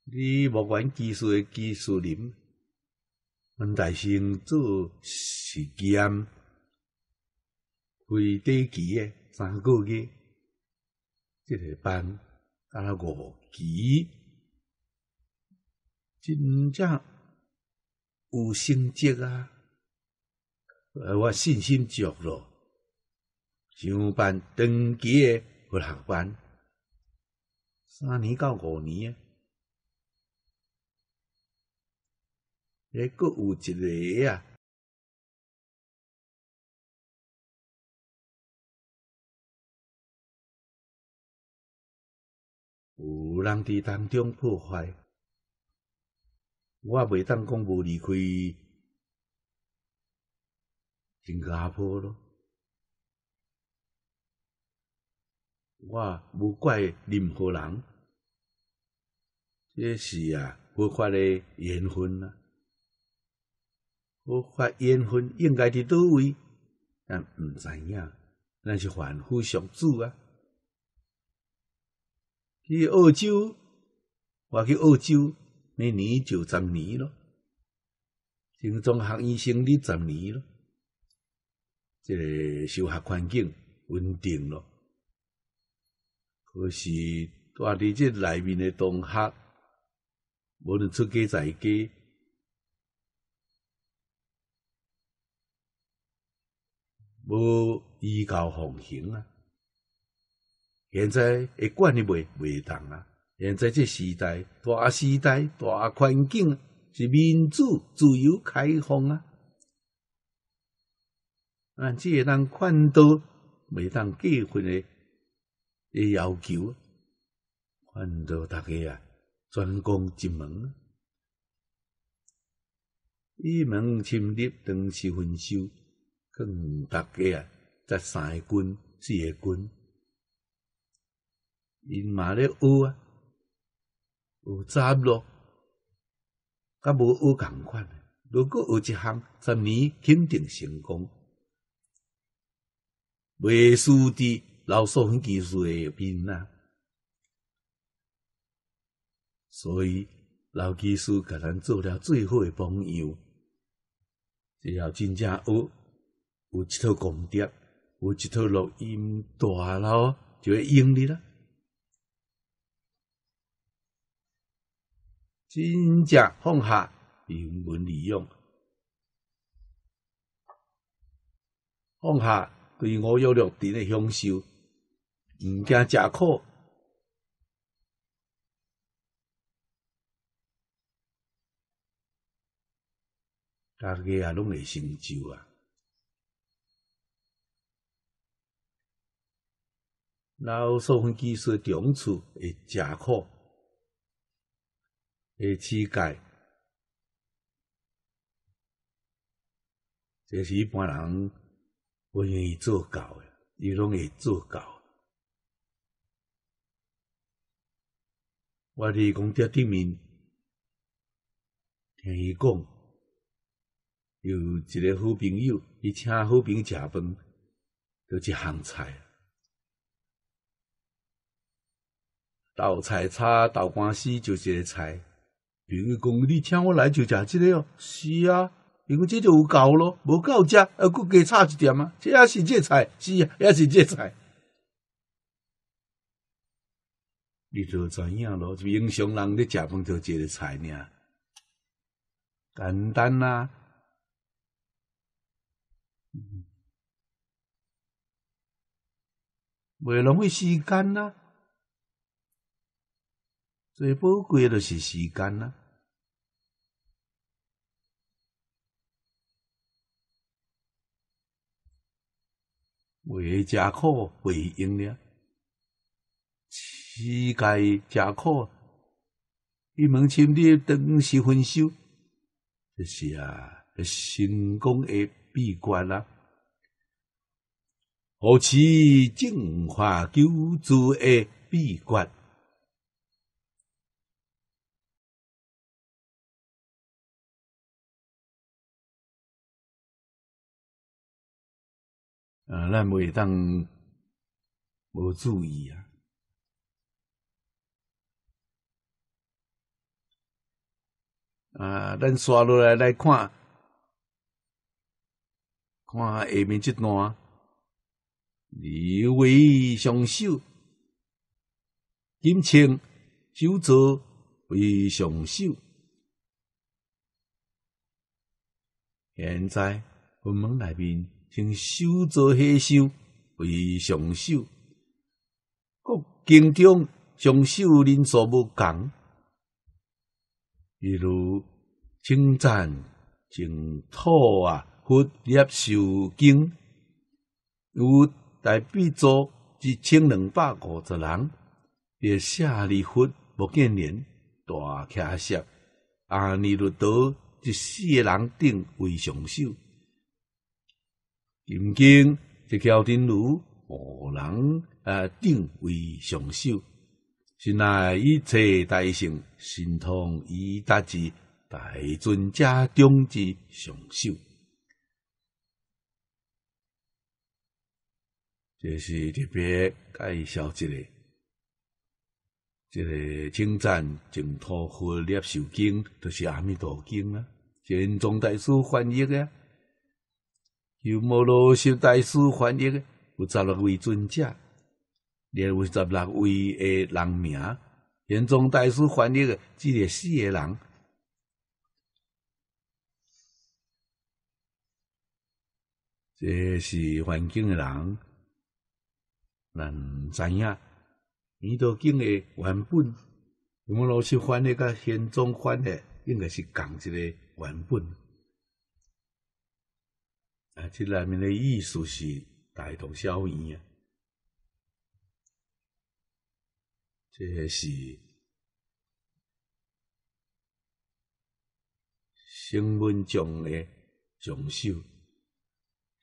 你无管技术诶，技术林，阮大生做实验，开第一期诶，三个月，即个班，到五期，真正有成绩啊！我信心足咯，上班长期诶，不下班，三年到五年啊。个搁有一个啊，有人伫当中破坏，我袂当讲无离开新加坡咯。我无怪任何人，这是啊，无法诶缘分啊。我发缘分应该伫倒位，但毋知影，那是凡夫俗子啊！去澳洲，我去澳洲，明年就十年了。临中学医生，你十年了，这个小学环境稳定了。可是，住伫这内面的同学，无论出家在家。无依靠奉行啊！现在会管你袂袂动啊！现在这时代，大时代，大环境是民主、自由、开放啊！啊，只会当看到袂当结婚的的要求，看到大家啊，专攻一门，一门深入，当时分修。去五达家啊，则三个军、四个军，因嘛咧学啊，有杂咯，甲无学共款。如果学一项，十年肯定成功。未输滴，老苏很技术会变啊，所以老技术甲咱做了最好个朋友，只要真正学。有一套功德，有一套录音大了就会用你了。真正放下人文利用，放下对我有六点的享受，唔惊食苦，大家也拢会成就啊。老少分技术，长处会吃苦，会吃钙。这是一般人不愿意做到的，伊拢会做到。我伫工地顶面听伊讲，有一个好朋友，伊请好朋友食饭，就一项菜。豆菜炒豆干丝就是个菜。比如讲，你请我来就食这个哦。是啊，如为这就有够咯，无够食，还佫加差一点啊，这也是个菜，是啊，也是个菜。你就知影咯？平常人咧食饭就一个菜尔，简单啊。袂浪费时间啊。最宝贵的就是时间啦，为食苦为用了，世界食苦一门深入，当时分手，就是啊，成功诶闭关啦，何其净化旧作诶闭关。啊，咱袂当无注意啊！啊，咱刷落来来看，看下面这段，李卫相守，金青守着李相守，现在文门内面。从修做下手为上首。各经中上首人数无同。比如称赞净土啊，佛业受经，有大悲咒一千两百五十人，别舍利佛不见脸，大怯怯阿弥陀佛。一世人定为上首，《金刚》一条真如，无人啊定位上首，心内一切大圣神通以达至大尊者中之上首。这是特别介绍一个，这个称赞净土佛念受经，就是阿弥陀经啊，玄奘大师翻译的。由摩罗修大师翻译，有十六位尊者，连十六位诶人名，玄奘大师翻译的，即个四个人，这是梵经诶人，咱知影，弥陀经诶原本，摩罗修翻译甲玄奘翻译应该是共一个原本。啊，即里面诶意思是大同小异啊。这是新闻众诶众修，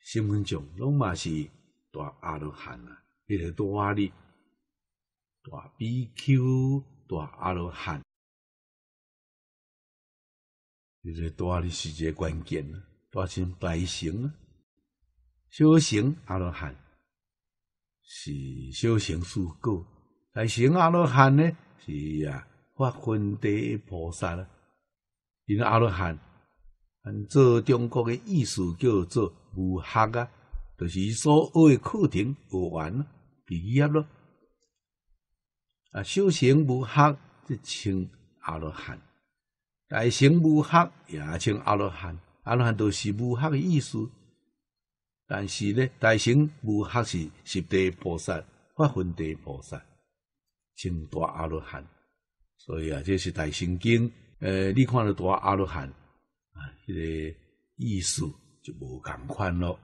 新闻众拢嘛是大阿罗汉啊，一个大哩，大比丘，大阿罗汉，一个大哩是一个关键，大成大成啊。修行阿罗汉是修行四果，大行阿罗汉呢是呀发分的菩萨啦。因阿罗汉按做中国的意思叫做无学啊，就是说的课程学完毕业了啊，修行无学就称阿罗汉，大行无学也称阿罗汉，阿罗汉都是无学的意思。但是咧，大乘无学是十地菩萨、发分地菩萨成大阿罗汉，所以啊，这是大乘经。呃，你看了大阿罗汉啊，这个意思就无同款咯。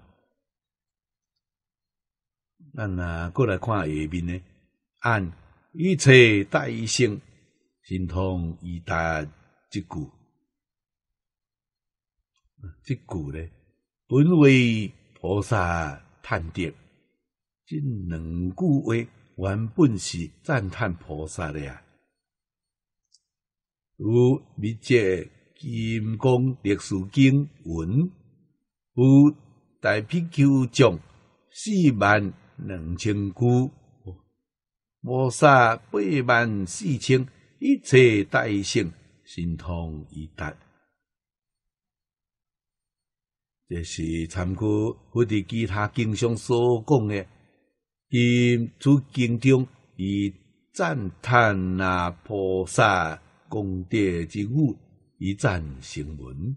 咱啊，过来看下面呢，按一切大心心通一大即故，即故呢，本为。菩萨叹道：“这两句话原本是赞叹菩萨的呀。如《密迹金刚力士经文，有大辟丘章四万两千句，菩萨八万四千，一切大圣神通已达。”这是参考或者其他经上所讲的，以此经中以赞叹那菩萨功德之物，以赞成文。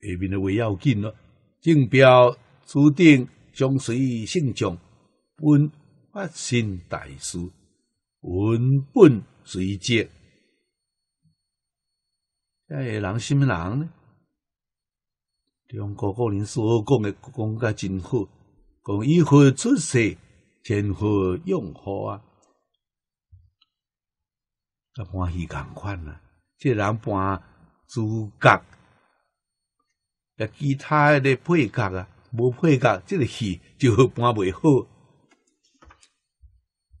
下面的话要紧了，正标注定将随圣众本发心大师，文本随节。这人什么人呢？杨国个人所讲的讲嘅真好，讲伊会出世天好用好啊，搬戏共款啊，即人搬主角，啊其他诶配角啊，无配角即个戏就搬袂好。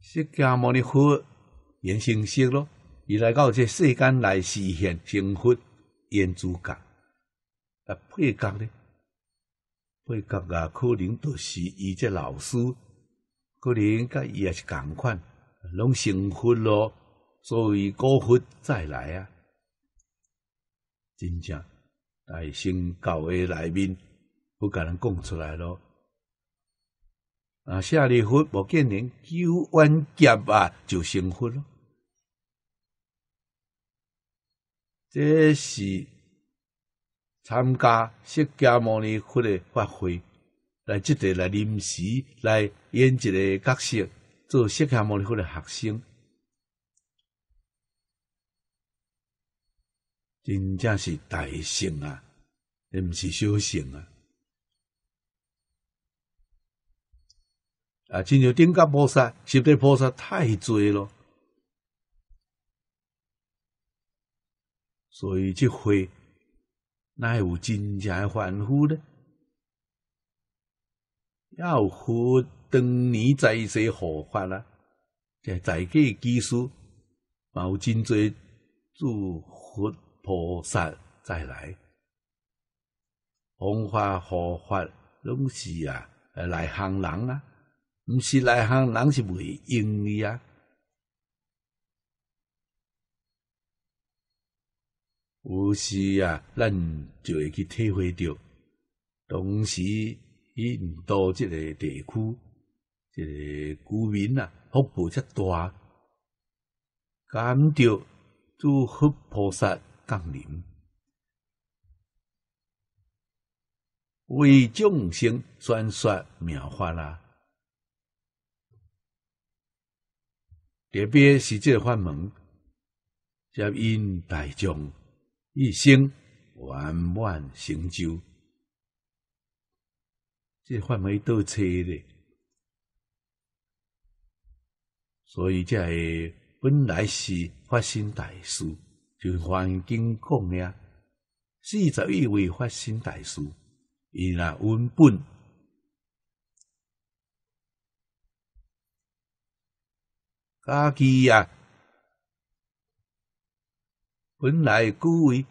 释迦牟尼佛演成色咯，伊来到即世间来实现成佛演主角。啊，配角呢？配角啊，可能都是伊这老师，可能甲伊也是同款，拢成佛咯。所以过佛再来啊，真正在新教的内面，不甲人讲出来咯。啊，下利佛无见人救完结啊，就成佛咯。这是。参加释迦牟尼佛的法会，来即地来临时来演一个角色，做释迦牟尼佛的学生，真正是大圣啊，毋是小圣啊。啊，亲像顶甲菩萨、十地菩萨太侪咯，所以即会。哪有真正的凡夫呢？要佛当年在世佛法啊，这在家基士也有真多，诸佛菩萨再来，弘法佛法，拢是啊，内行人啊，毋是内行人是袂用哩啊。有时啊，咱就会去体会到，当时印度这个地区，这个居民啊，福报遮大，感到诸佛菩萨降临，为众生宣说妙法啦。特别是这法门，接引大众。一心圆满成就，这范围多切嘞，所以这会本来是发心大事，就环境讲呀，四十一位发心大事，伊拉原本家己啊。本来古味，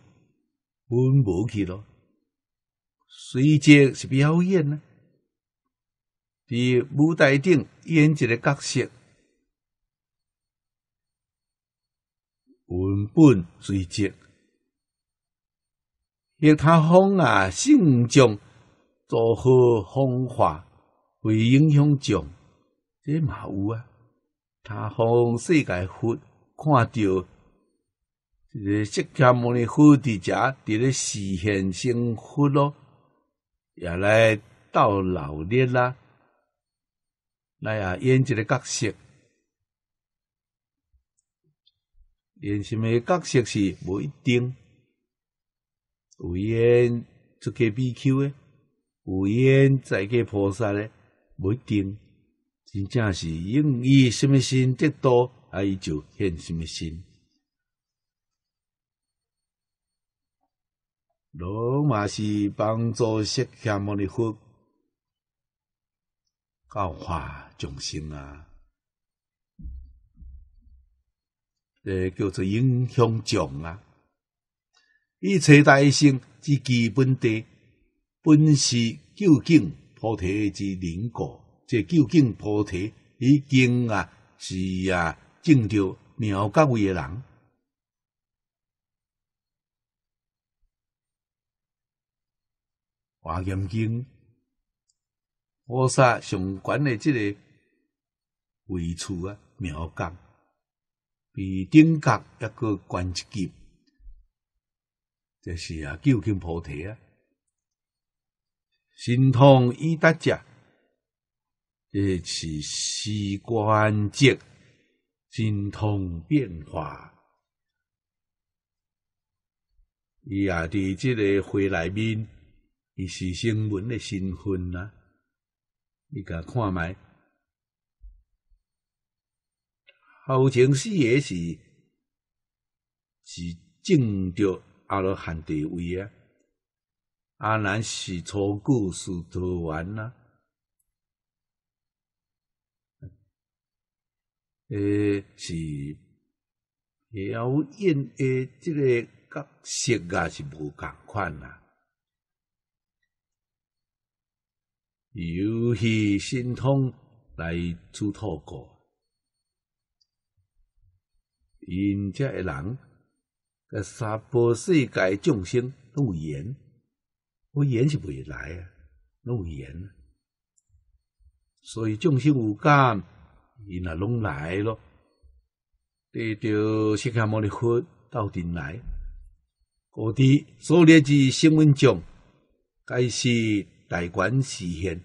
分无去咯。随节是表演呢，伫舞台顶演一个角色，文本随节，其他方啊，性将做好方法会影响将？这嘛有啊？他方世界佛看到。个释迦牟尼佛伫遮伫咧实现幸佛咯，也来到老猎啦，来啊演一个角色。演什么角色是无一定，有演出家比丘诶，有演在家菩萨诶，无一定。真正是用伊什么心得多，啊伊就现什么心。罗马是帮助释迦牟尼佛教化众生啊，这叫做影响众啊。一切大圣之基本的本是究竟菩提之灵果，这究竟菩提已经啊是啊证着妙觉位的人。华严经，菩萨上悬的即个位处啊，妙港比顶角一个悬一级，就是啊，究竟菩提啊，神通一大者，这是西观境，神通变化，伊也伫即个会内面。伊是新闻的身份啊！你甲看卖，好前四个是是正着阿罗汉地位啊！阿南是初故事陀洹呐，诶，是表演诶，即个角色啊，是无共款啊！游戏神通来出土过，因这个人甲三波世界众生都有缘，无缘是袂来啊，拢有缘。所以众生无干，因啊拢来咯。得到释迦牟尼佛到定来，我的所列之新闻众，该是。大权实现，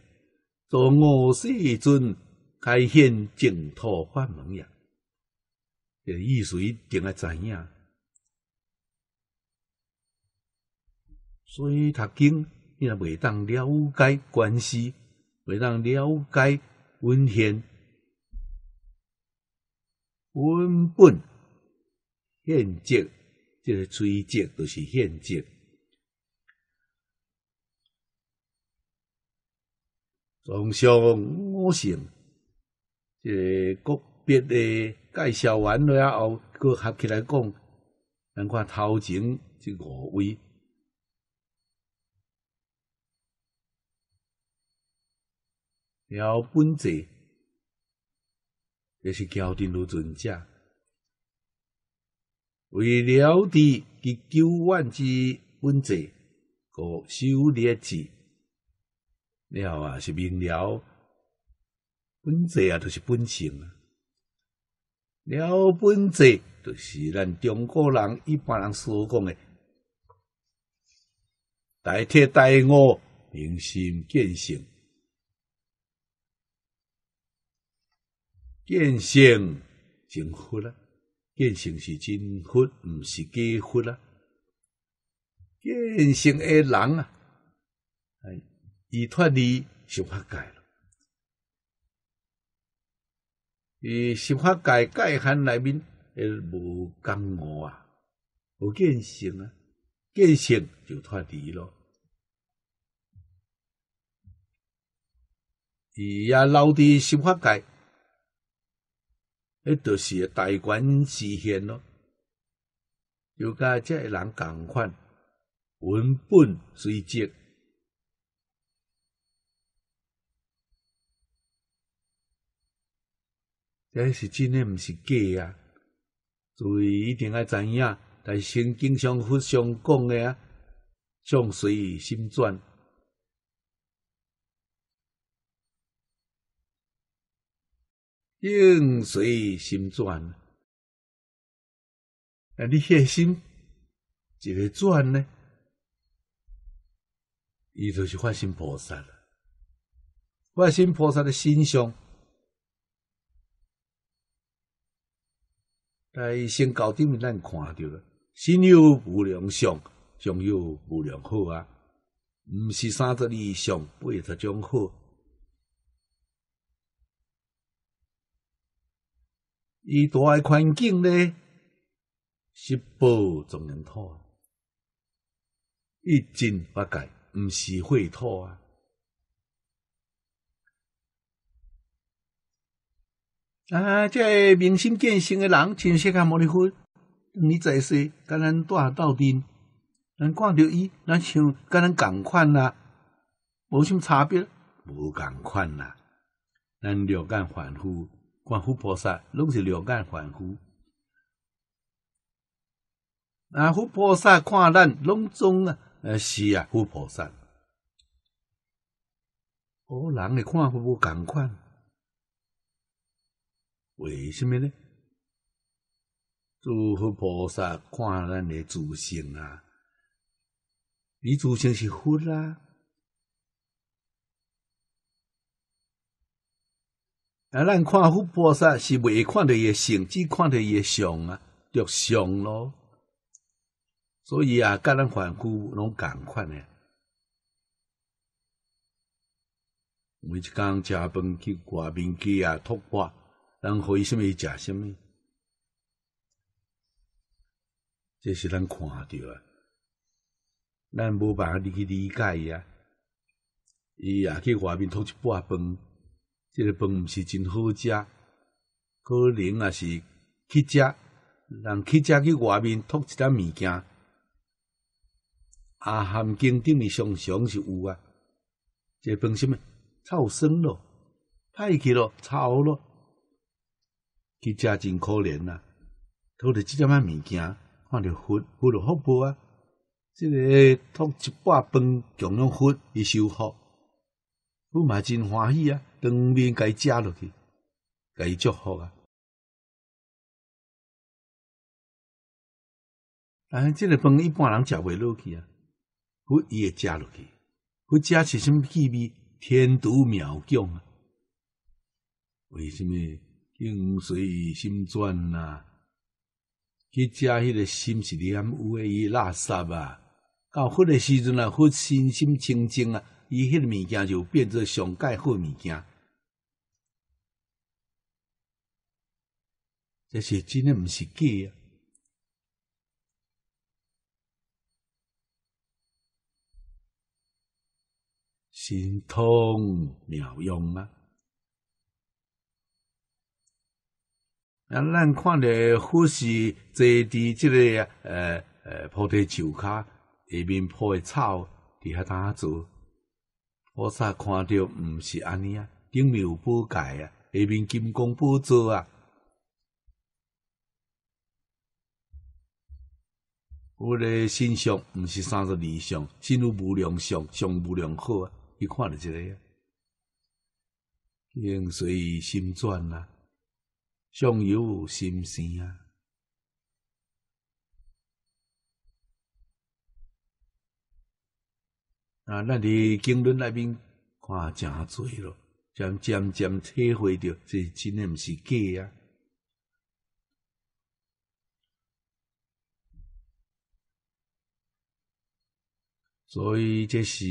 做五世尊开显净土法门呀，这个、意思一定要知影。所以读经，你若未当了解关系，未当了解文献文本、现迹，即个追证，都是现迹。从上五性，即个个别的介绍完了后，佮合起来讲，咱看头前即五位了本者，也是教定如尊者，为了的及九万之本者，各修列者。了啊，是明了本质啊，著是本性啊。了本质，就是咱中国人一般人所讲的，大替大悟，明心见性。见性真佛啦，见性是真佛，唔是假佛啦。见性诶人啊，哎。伊脱离十法界了。伊十法界界限内面，伊无感悟啊，无见性啊，见性就脱离了。伊也留伫十法界，那著是大权示现咯。有家个人共款，文本随执。这是真的，毋是假啊！注意一定爱知影，但先经常互相讲诶啊，降随心转，应随心转。啊，你迄心一个转呢，伊就是法性菩萨了。法性菩萨的心胸在身高顶面，咱看着了，身有无良相，相有无良好啊，毋是三十二相，八十种好。伊大诶环境呢，是报中人土啊，一进八界，毋是坏土啊。啊！即个明心见性诶人，真世看摩利佛，你再说，甲咱大斗阵，咱看着伊，咱像甲咱共款呐，无什么差别，无共款呐。咱六根凡夫，观佛菩萨拢是六根凡夫。啊！佛菩萨看咱，拢总啊，呃，是啊，佛菩萨，哦，人诶，看佛无共款。为什么呢？诸佛菩萨看咱的自性啊，你自性是佛啦。啊，咱看佛菩萨是未看到伊的性，只看到伊的相啊，着相咯。所以啊，甲咱凡夫拢共款诶。每一工食饭去外面去啊，托饭。人喝什么，食什么，这是咱看着啊，咱无办法去理解啊。伊也去外面托一拨饭，这个饭毋是真好食，可能也是乞食。人乞食去外面托一点物件，啊，含顶量常常是有啊。这饭什么？臭酸咯，歹去咯、臭咯。去家真可怜啊！偷即点仔物件，看着佛，佛都福报啊！这个托一锅饭强要佛，去修福，阮嘛真欢喜啊！当面该食落去，该祝福啊！但是即个饭一般人食袂落去啊，佛伊会食落去，佛食是什么气味？天独妙香啊！为什么？用随心转啊，去食迄个心食念，有诶伊垃圾啊，到发诶时阵啊，佛身心清净啊，伊迄个物件就变做上佳好物件，这是真诶，毋是假啊，神通妙用啊！啊！咱看着佛是坐伫即个，呃呃菩提树下，下面铺个草，伫遐当做，坐。菩萨看着毋是安尼啊，顶有宝盖啊，下面金刚宝座啊。我诶心相毋是三十二相，心无量相，相无量好啊。伊看着即个啊，应随心转啊。上有心声啊！啊，那伫经论内面看真多咯，渐渐渐体会到，这真诶毋是假啊！所以这是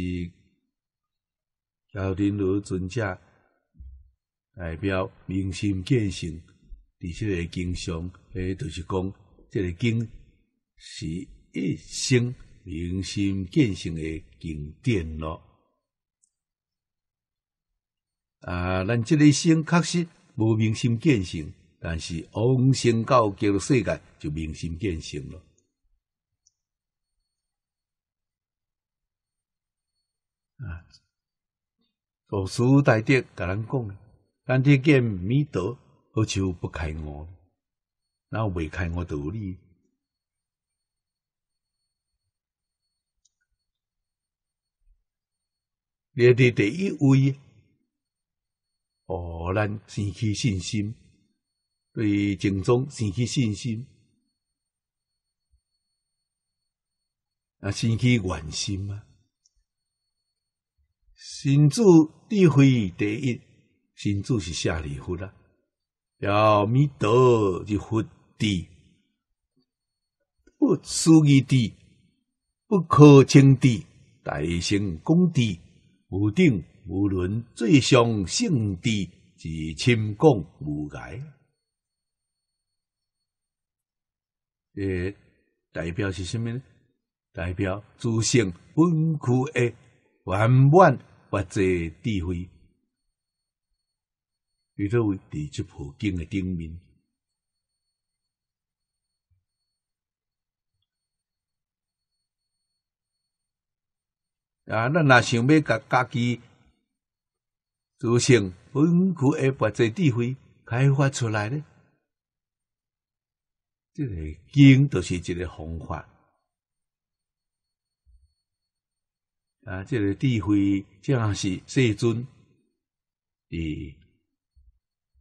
教人如尊者代表明心见性。第即个经上，诶，就是讲，这个经是一生明心见性的经典咯。啊，咱这个生确实无明心见性，但是往生到极乐世界就明心见性了。啊，老师大德甲咱讲，咱得见弥陀。而就不开我，那未开我道理。列伫第一位，哦，咱升起信心，对正中升起信心，啊，升起愿心啊。神主地位第一，神主是舍利弗啦。表密德是佛地，不可思议地不可称地大胜功德，无定无论最上圣地，至深广无涯。诶，代表是啥物呢？代表诸圣本苦，诶，圆满不智智慧。你都为地部经诶顶面啊！咱若想要把家己自身本具而不在智慧开发出来呢？这个经就是一个方法啊！这个智慧正是世尊以。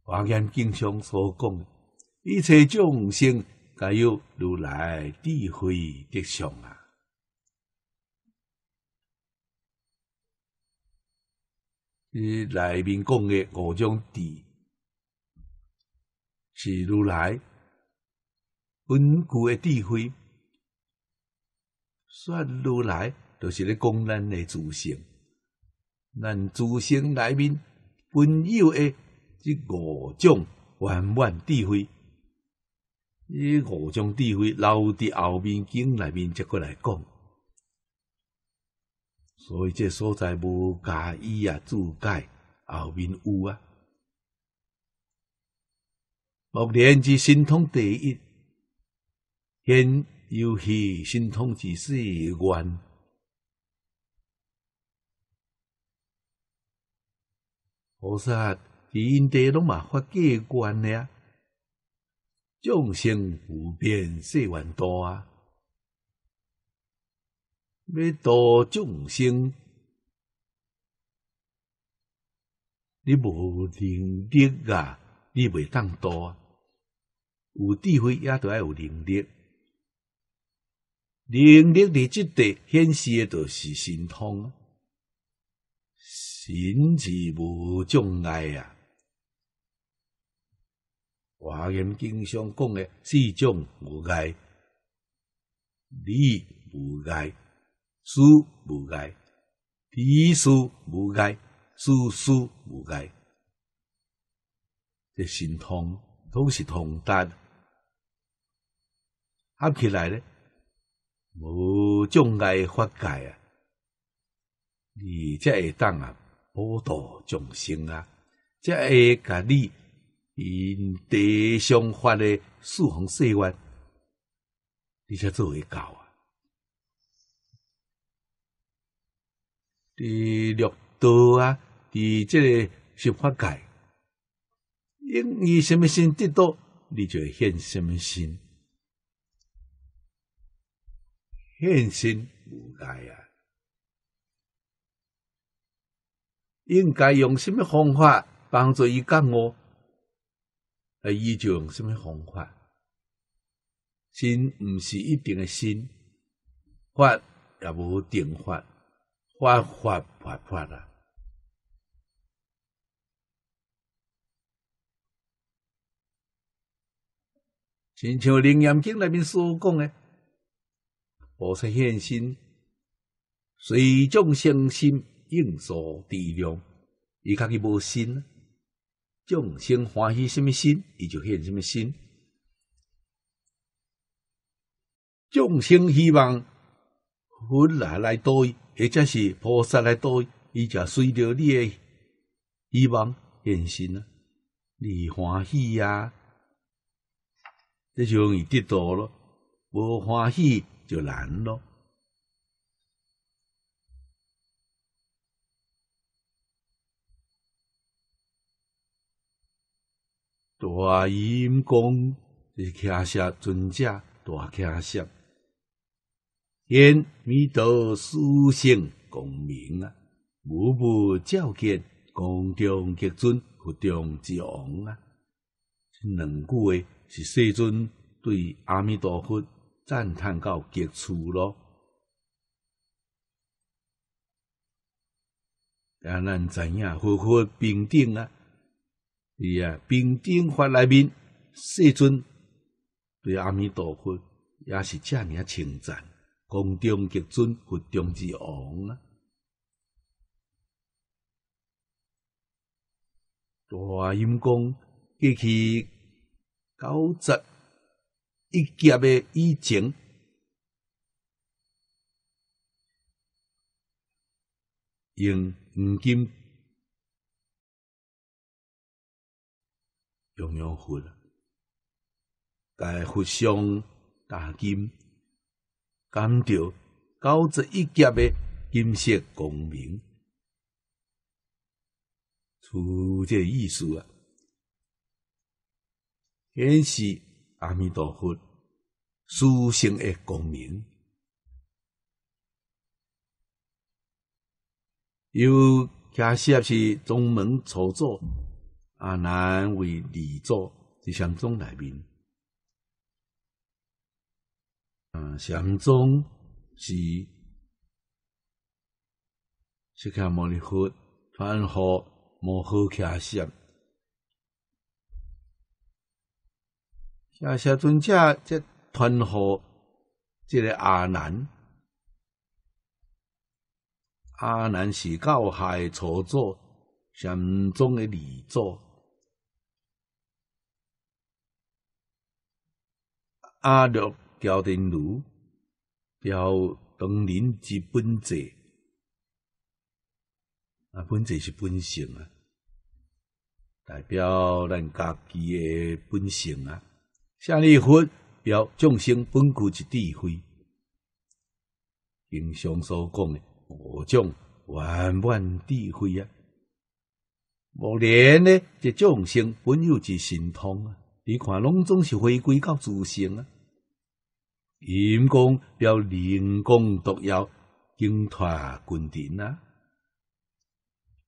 华严经上所讲，一切众生皆有如来智慧德相啊！伊内面讲嘅五种智，是如来本具嘅智慧，说如来就是咧讲咱嘅自性，咱自性内面本有的。即五种圆满智慧，即五种智慧，留伫后面经内面才过来讲。所以这所在无加意啊，自解后面有啊。目连之神通第一，现尤是神通之四缘，菩萨。因地拢嘛发界关咧，众生无遍世万多啊！要度众生，你无能力啊，你袂当度啊。有智慧也都要有能力，能力的即块显示的都是神通，心是无障碍啊。华严经上讲个四种无碍，理无碍、事无碍、理思无碍、事思无碍，这心通都是通达，合起来呢，无障碍法界啊，你才会当啊普度众生啊，才会甲你。因地上发的四宏誓愿，而才做会到啊！伫六道啊，伫这个十法界，因以什么心得到，你就会现什么心，现心无碍啊！应该用什么方法帮助伊觉悟？而依旧用什么方法？心毋是一定的心，法也无定法，法法法法啊！亲像楞岩经》那面所讲的，「菩萨现心，随众生心应所地量，伊家己无心。众生欢喜什么心，伊就献什么心。众生希望佛来来多，或者是菩萨来多，伊就随着你的希望现身啊。你欢喜啊，这就容易得到咯，无欢喜就难咯。大阴功是袈裟尊者大袈裟，言弥陀殊胜光明啊，无不照见光中极尊佛中之王啊！这两句是世尊对阿弥陀佛赞叹到极处咯。啊，咱知影佛佛平等啊。伊啊，平等法内面世尊对阿弥陀佛也是这样称赞：“公中极尊，佛中之王啊！”大音功过去九十一劫的以前用黄金。供养佛该佛像大金，感到九十一劫的金色光明，就这意思啊！显示阿弥陀佛殊胜的光明，由假设是宗门初祖。阿难为二作即禅宗内面，嗯，禅宗是，是看摩尼佛，凡好摩诃伽舍，伽舍尊者即团好，即个阿难，阿难是够海初座，禅宗的李作。阿六教定如，表当人之本质。啊，本质是本性啊，代表咱家己诶本性啊。下利佛表众生本具一智慧，经上所讲诶五种圆满智慧啊。无念呢，即众生本有一神通啊。你看，拢总是回归到自性啊。人公标，人工独有，经脱军点啊！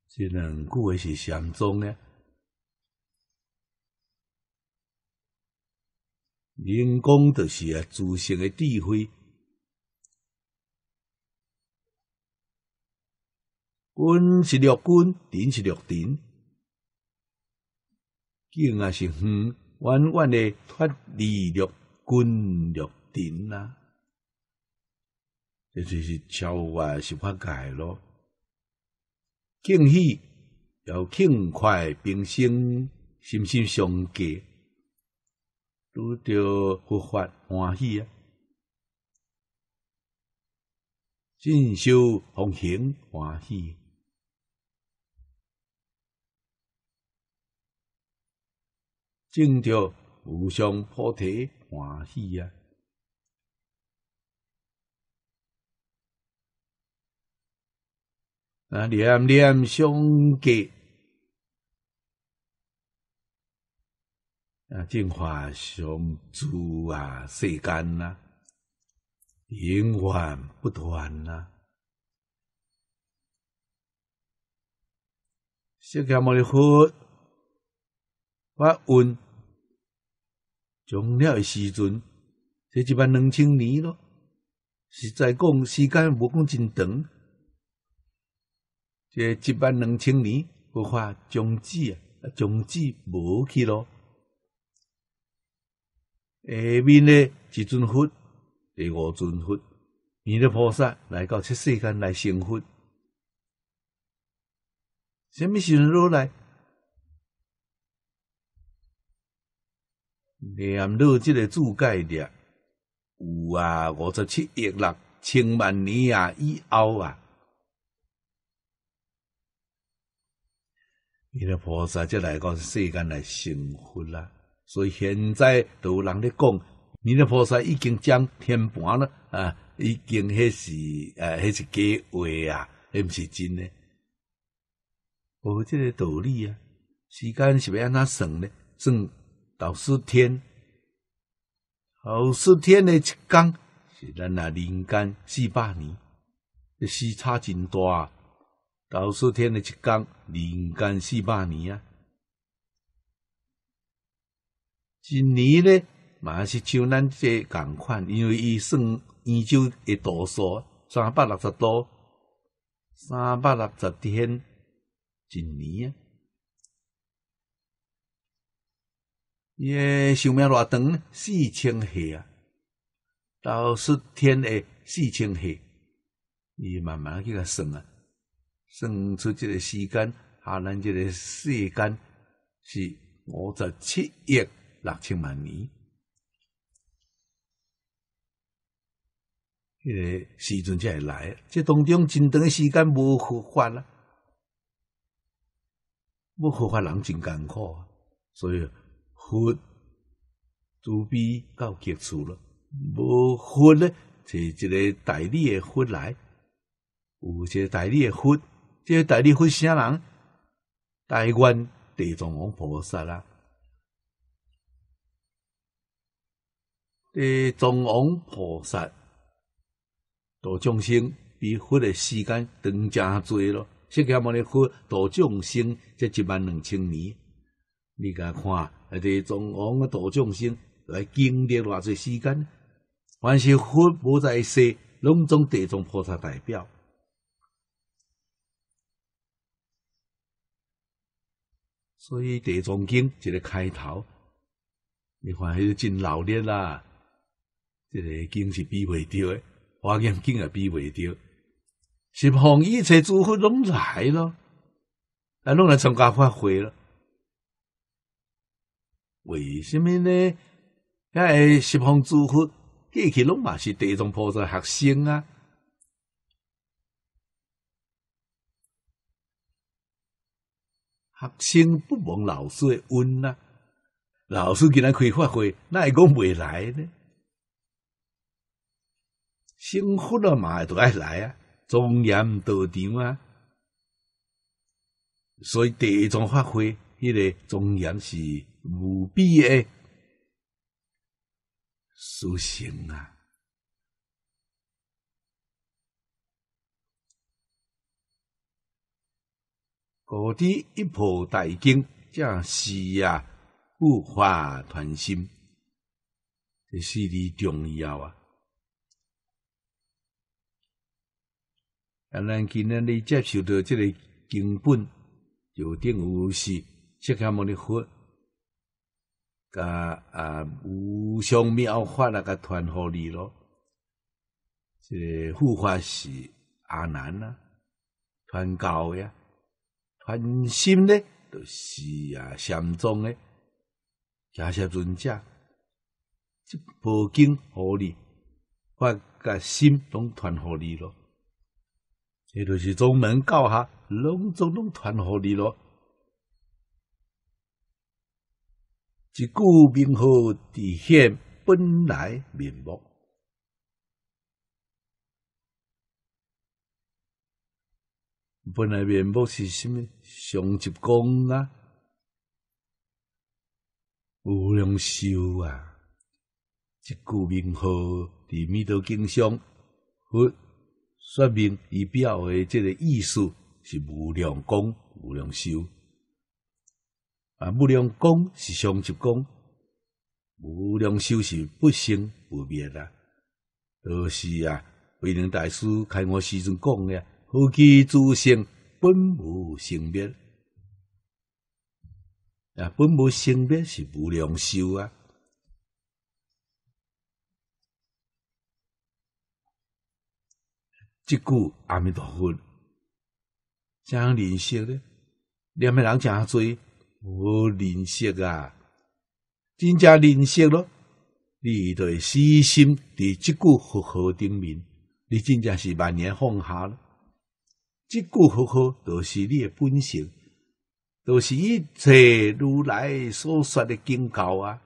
这两句话是相庄呢。人功就是啊，自信的智慧。军是六军，点是六点，惊啊是远，远远的脱离六军六。顶啦！这就是超外想法界咯。净喜，要轻快平生心心相接，拄着佛法欢喜啊！进修弘行欢喜，正着无上菩提欢喜啊！啊，念念相接啊，净化相诸啊世间呐，永远不断呐。世间么的佛发愿，终了的时阵，这一万两千年咯，实在讲，时间无讲真长。这一万两千年佛法终止啊！终止无去咯。下面呢，一尊佛，第五尊佛，弥勒菩萨来到这世间来成佛。什么时落来？念到这个注解的，有啊，五十七亿六千万年啊，以后啊。你的菩萨即来讲世间来成佛啦，所以现在都有人咧讲，弥的菩萨已经将天盘了啊，已经迄是啊，迄是假话啊，迄毋是真咧。无这个道理啊，时间是要安它算咧，算倒数天，倒数天的一天是咱啊人间四百年，这时差真大。倒数天的一天，人间四百年啊！一年呢，嘛是像咱这共款，因为伊算一周的度数，三百六十多，三百六十天一年啊。伊个寿命偌长呢？四千岁啊！倒数天的四千岁，你慢慢去甲算啊。算出即个时间，啊，咱即个世间是五十七亿六千万年，迄个时阵才会来。这当中真长的时间无佛法啊，无佛法人真艰苦啊。所以，佛慈悲到结束了，无佛呢，就一个代理的佛来，有些代理的佛。这大利佛啥人？大愿地藏王菩萨啦，地藏王菩萨度众生比佛的时间长真多咯。释迦牟尼佛度众生才一万两千年，你甲看，地藏王啊度众生来经历偌侪时间，凡是佛萨在世，拢重地藏菩萨代表。所以《地藏经》一个开头，你看迄个真热烈啦，这个经是比袂着的，华严经也比袂着。十方一切诸佛拢来咯，啊，拢来参加法会咯。为什么呢？因为十方诸佛过去拢嘛是地藏菩萨学生啊。学生不忘老师的恩啊！老师今可开发会，那会讲未来呢？幸福了嘛，都爱来啊！庄严道场啊，所以第一种发挥，那个庄严是无比的殊胜啊！高低一菩大经，这是啊，护法团心，这是里重要啊。啊，难今日你接受到这个根本，就等于是释迦牟尼佛，加啊无上妙法那个传合你咯。这护法是阿难啊，团高呀。凡心呢，就是啊，心中呢，假设尊者，这宝经合理，把个心拢团合理了，这都是宗门教哈，拢总拢团合理了，一古名号体现本来面目。本来面目是甚么？常寂光啊，无量寿啊。一句名号，伫弥陀经上，佛说明伊表的即个意思是无量功、无量寿。啊，无量功是双寂光，无量寿是不生不灭啊。就是啊，慧能大师开悟时阵讲的。夫妻之性本无性别，啊！本无性别是无良寿啊！这句阿弥陀佛，怎样认识呢？念面人怎样做？认识啊！真正认识了，你对私心伫即句佛号顶面，你真正是万年放下。即句好好，就是你的本性，就是一切如来所说的经教啊。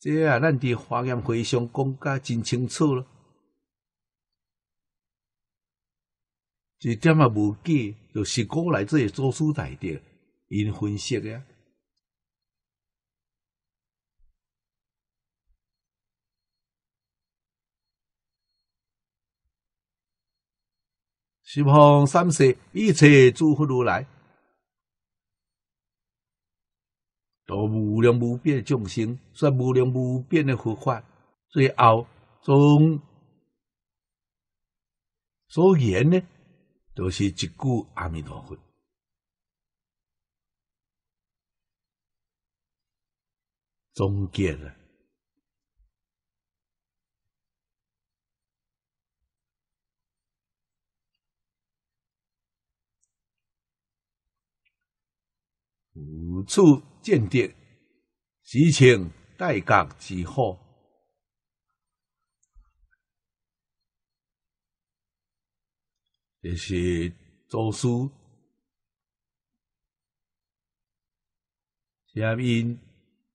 这啊，咱伫法宴会上讲得真清楚咯，一点啊无记，就是古来这些祖师大德因分析呀。十方三世一切诸佛如来，都无量无边众生，说无量无边的佛法。最后总所言呢，就是一句阿弥陀佛，总结了。无处鉴定，实情代觉之好，这是做事，下面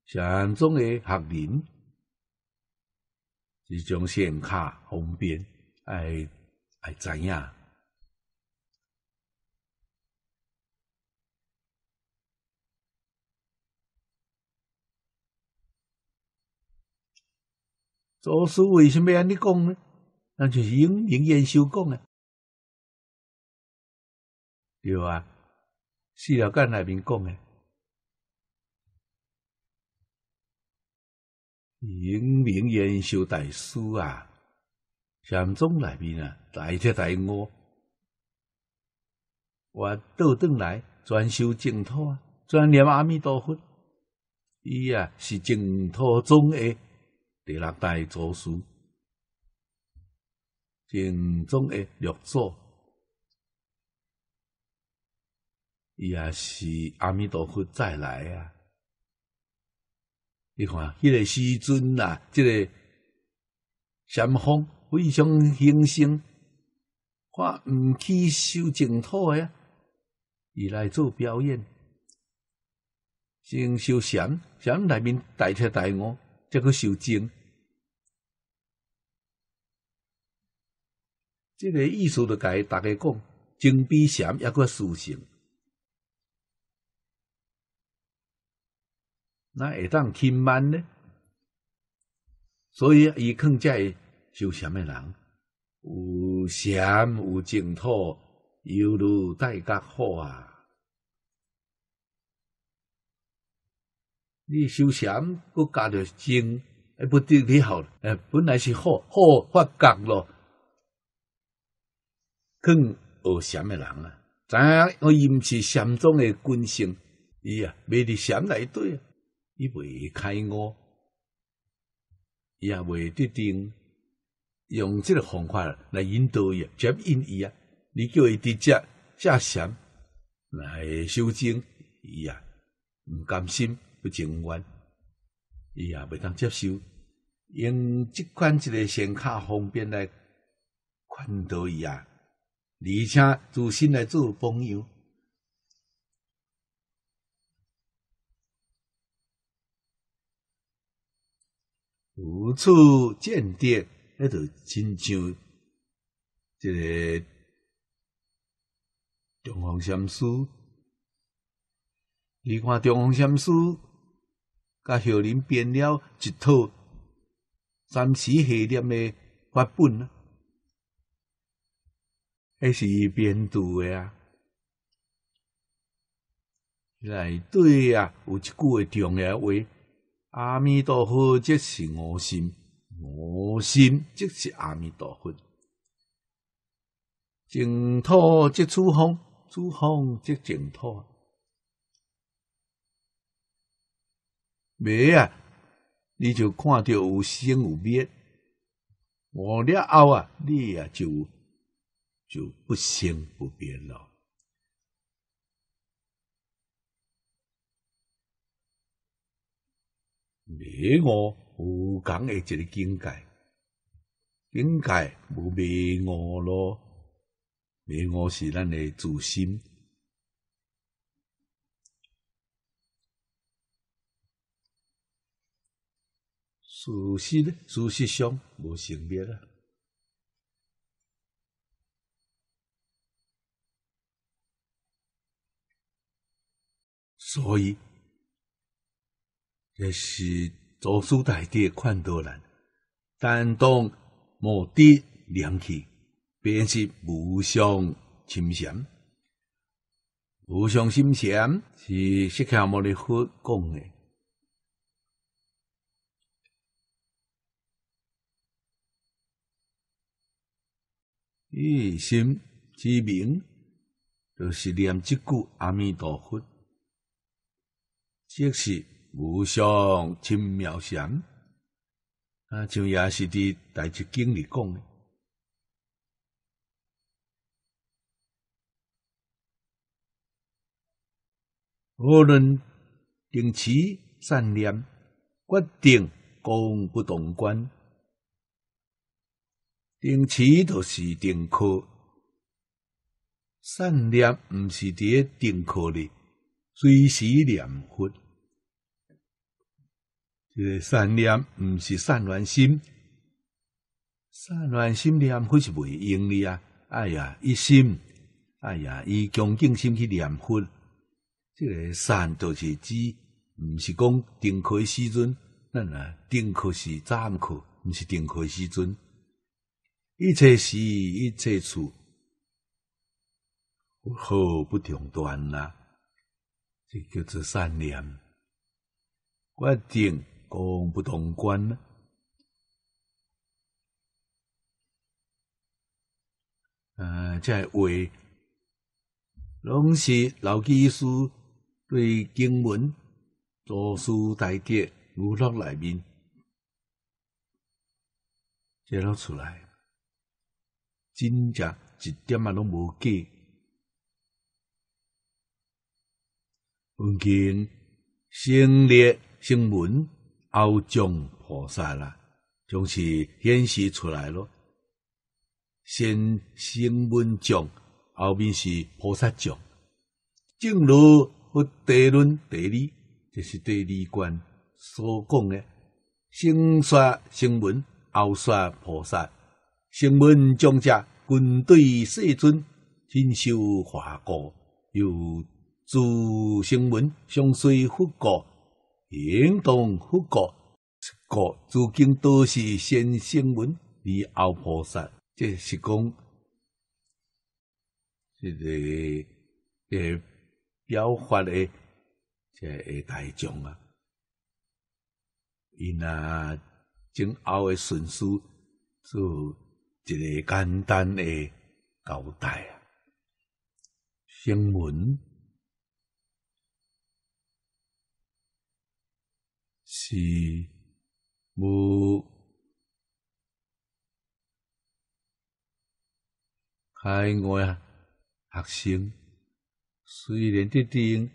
上中的学人，一种显卡方便，爱爱知影。祖师为什么安尼讲呢？那就是用明言修讲啊，对啊，四条干内面讲的，英名言修大师啊，禅宗内面啊，大彻大悟，我倒转来专修净土啊，专念阿弥陀佛，伊啊是净土宗的。第六代祖师，正宗的六祖，伊也是阿弥陀佛再来啊！你看，迄个时阵呐，即个禅风非常兴盛，看毋起修净土的，伊来做表演，先修禅，禅内面带他带我。则去受精，这个意思就解大家讲，精比仙抑搁殊胜，那会当轻慢呢？所以伊更在修仙的人，有仙有净土，犹如戴好啊。你修禅，佮加着精，哎，不顶你好嘞。哎，本来是好好发功咯，肯学禅嘅人啊，怎我毋是禅宗嘅根性，伊啊袂伫禅内底，伊袂开悟，伊啊袂得定，用即个方法来引导伊，绝引伊啊，你叫伊直接假禅来修精，伊啊毋甘心。不情愿，伊也未当接受。用即款一个显卡方便来宽多伊啊，而且自身来做朋友，无处鉴定，要得亲像这个中红仙师，你看中红仙师。甲后林编了一套暂时下列的法本，也是编读的啊。内底啊，有一句重要的话：阿弥陀佛，即是我心，我心即是阿弥陀佛。净土即诸方，诸方即净土。没啊，你就看到有生有灭，我了后啊，你啊就就不生不灭了。灭我，有讲的一个境界，境界没灭我咯，灭我是咱的自心。事实事实上无成灭啊，所以这是造世大敌款多人，但当目的了去，便是无上心禅。无上心禅是释迦牟尼佛讲的。一心之明，就是念即句阿弥陀佛，即是无上真妙相。啊，像也是伫《待着经里讲的，无论定持善念，决定功不动关。定持著是定科，善念毋是伫咧定科哩，随时念佛。这个善念毋是善乱心，善乱心念佛是袂用的啊！哎呀，一心，哎呀，以恭敬心去念佛。这个善著是指毋是讲定科时阵，咱啊定科是暂科，毋是定科时阵。一切事，一切处，何不同端呐，这叫做善念。决定公不同观呐。呃，这系话，拢是老居士对经文作书带碟娱乐内面，介绍出来。真正一点啊拢无假，文经、声律、声文，后讲菩萨啦，总是显示出来咯。先声文讲，后面是菩萨讲，正如佛地论、地理，这是地理观所讲的，先说声文，后说菩萨。声文将者，军队世尊，亲手华国，又诸圣文相随护国，应当复国。国如今都是先声文而后菩萨，这是讲这个诶表法诶，这个大众啊！因啊，从后诶顺序做。一个简单的交代啊！声闻是无海外啊，学生虽然得定，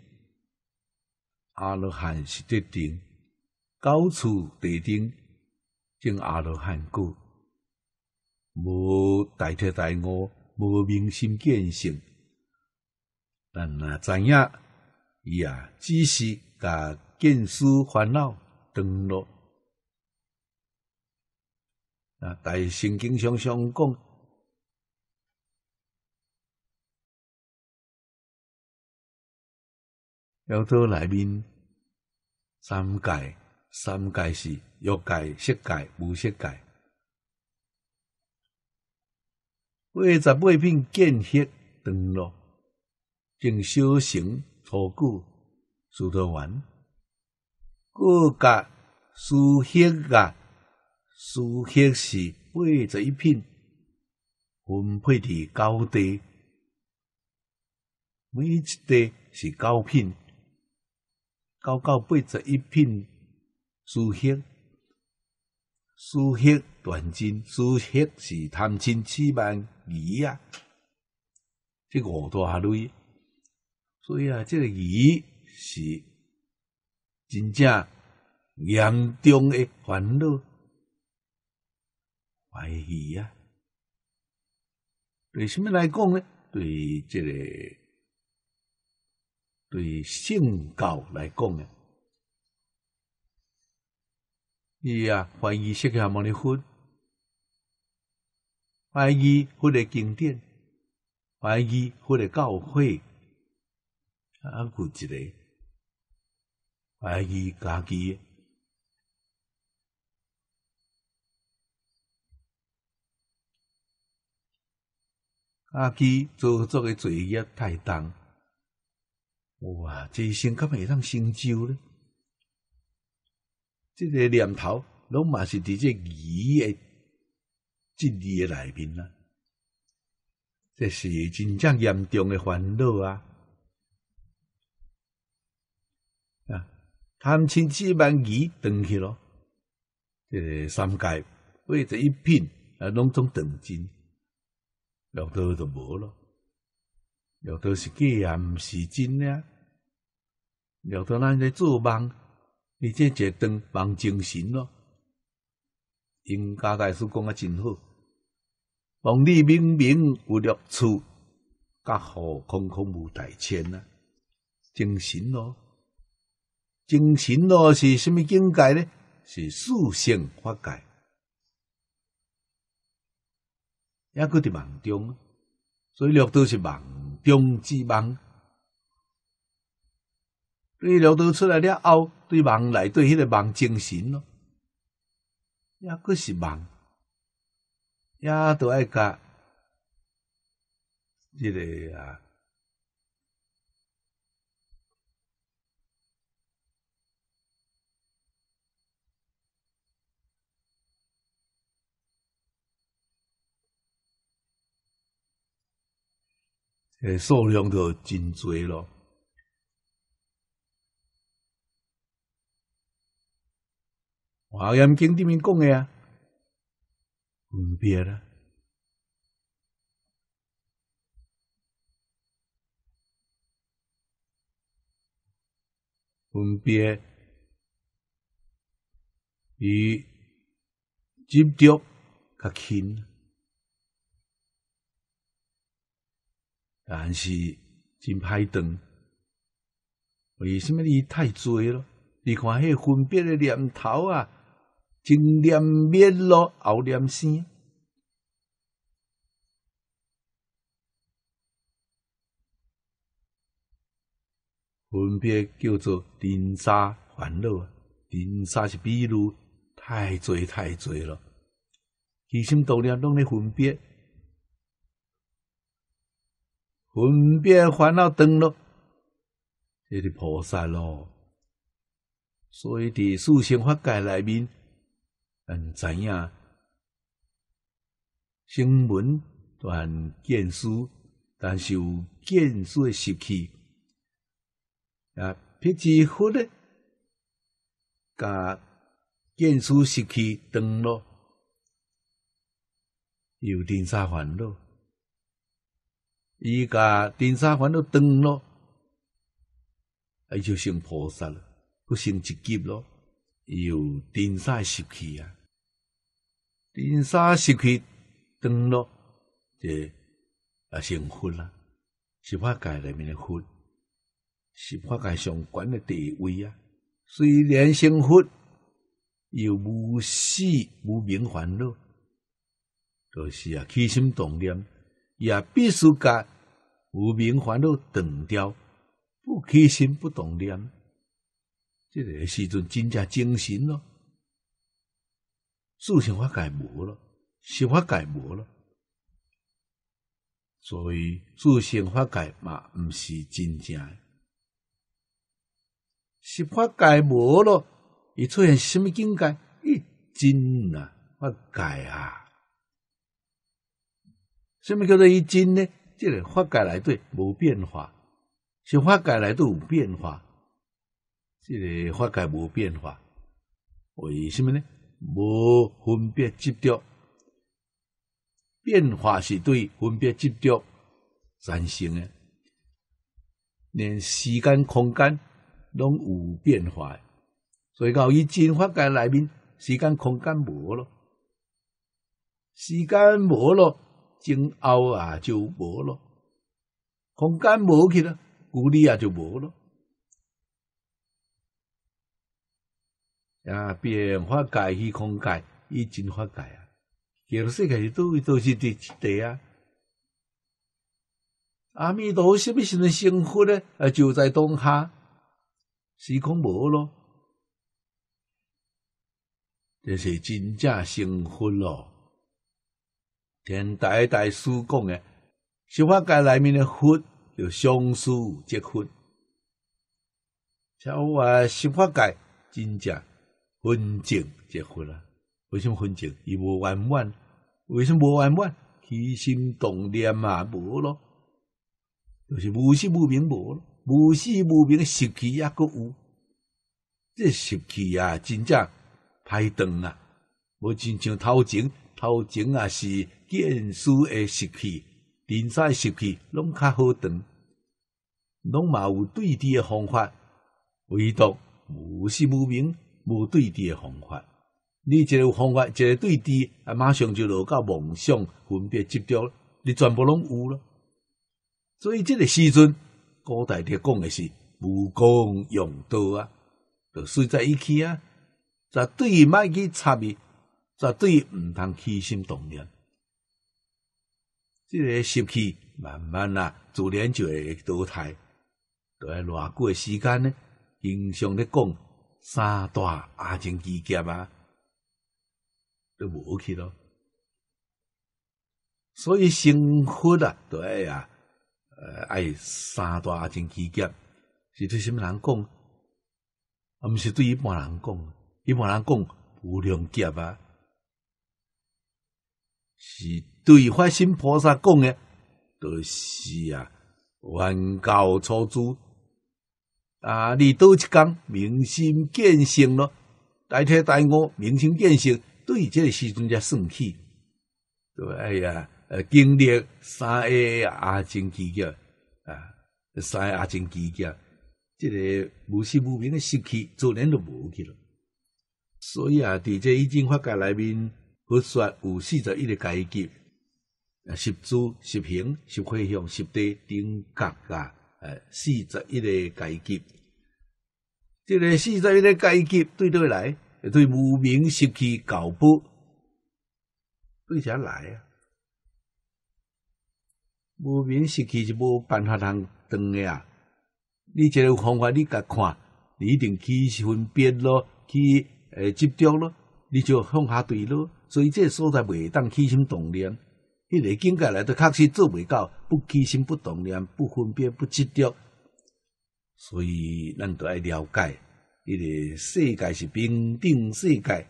阿罗汉是得定，高处得顶种阿罗汉果。无大彻大悟，无明心见性，但啊知影伊啊只是甲见思烦恼断落。啊，大圣经常常讲，有到内面三界，三界是欲界、色界、无色界。八十八品见血长录，正小行初菇、树藤丸、各个树穴个树穴是八十一品，分配的高地，每一地是九品，九到八十一片树穴，树穴断茎，树穴是贪清痴慢鱼啊，这个我都还乐意，所以啊，这个鱼是真正严重的烦恼，玩意呀。对什么来讲呢？对这个，对性教来讲呢，伊啊怀疑世界没离婚。怀疑或者经典，怀疑或者教诲，啊，有一个怀疑己基，阿基做作个罪业太重，哇！这一生敢会当成就呢？这个念头拢嘛是伫这疑诶。真理诶内面啦，这是真正严重诶烦恼啊！啊，贪嗔痴万亿当去咯，这三界为这一品啊，拢总当尽，六道就无咯。六道是假啊，唔是真呀。六道咱在做梦，你这坐当梦精神咯。因家大师讲啊，真好。望你明明有六处，甲好空空无大千啊，精神咯，精神咯是甚么境界呢？是四性法界，也搁伫梦中，所以六道是梦中之梦。对六道出来了后，对梦来对迄个梦精神咯，也搁是梦。也都爱加，即个啊，诶，数量就真侪咯。华严经里面讲的啊。分别，分别与执着较轻，但是真歹断。为什么你太醉了？你看迄分别的念头啊！先念灭咯，后念生，分别叫做人沙烦恼啊。人沙是比如太侪太侪了，起心动念拢咧分别，分别烦恼断咯，那是菩萨咯。所以伫四圣法界内面。咱知影声闻断见思，但是有见思的习气啊，辟支佛呢，甲见思习气断咯，有定沙烦恼，伊甲定沙烦恼断咯，啊，就成菩萨了，不成一级咯，有定沙习气啊。第三是去登陆，这啊，成佛啦，是法界里面的佛，是法界上悬的地位啊。虽然成佛，又无死无名烦恼，就是啊，起心动念也必须甲无名烦恼断掉，不起心不动念，这个时阵真正精神咯。自性法界无了，实法界无了，所以自性法界嘛，毋是真正。是法界无咯，一出现什么境界，一真啊，法界啊。什么叫做一真呢？这个法界内底无变化，是法界内底有变化，这个法界无变化，为什么呢？无分别执着，变化是对分别执着产生的。连时间、空间拢有变化，所以到伊进化界内面，时间、空间无咯。时间无咯，前后啊就无咯。空间无去咯，距离啊就无咯。啊，变化界、虚空界、以进化界啊，这个世界都都是在一块啊。阿弥陀佛，什么时能成佛呢？就在当下，时空无咯，这是真正成佛咯。天台大师讲的，心法界内面的佛，就相思即佛。像我心法界，真正。昏证结婚啦？为什么昏证？伊无圆满，为什么无圆满？起心动念嘛无咯，就是无始无明无咯。无始无明的习气还佫有，这习气啊，真正歹断啊。无亲像头前头前啊是见书的习气，人生的习气，拢较好断，拢嘛有对治的方法，唯独无始无明。无对治诶方法，你一个方法，一个对治，啊，马上就落到梦想分别执着，你全部拢有咯。所以即个时阵，古代爹讲诶是，无功用刀啊，就随在一起啊，绝对卖去差别，绝对毋通起心动念，这个习气慢慢啊，自然就会淘汰。要偌久诶时间呢？经常咧讲。三大阿境之劫啊，都无去咯。所以成佛啊，对啊，呃，哎，三大阿境之劫是对什么人讲？啊，毋是对一般人讲，一般人讲无量劫啊，是对发心菩萨讲诶，都是啊，冤教初祖。啊！你到一天明心见性咯，大替大五明心见性，对这个时阵才生气。哎呀，呃，经历三个阿真奇迹啊，三个阿真奇迹，这个无始无明的失去，自然就无去了。所以啊，在这已经发界内面，佛说有四十一个阶级，啊，十住、十行、十回向、十地、等觉啊。诶，四十一个阶级，这个四十一个阶级对对来，对无名时期搞不对，啥来啊？无名时期是无办法通断的啊！你一个方法，你甲看，你一定去分辨咯，去诶集中咯，你就向下对咯。所以这所在袂当起心动念。迄个境界内都确实做未到，不起心、不动念、不分别、不执着，所以咱都爱了解。迄个世界是平等世界，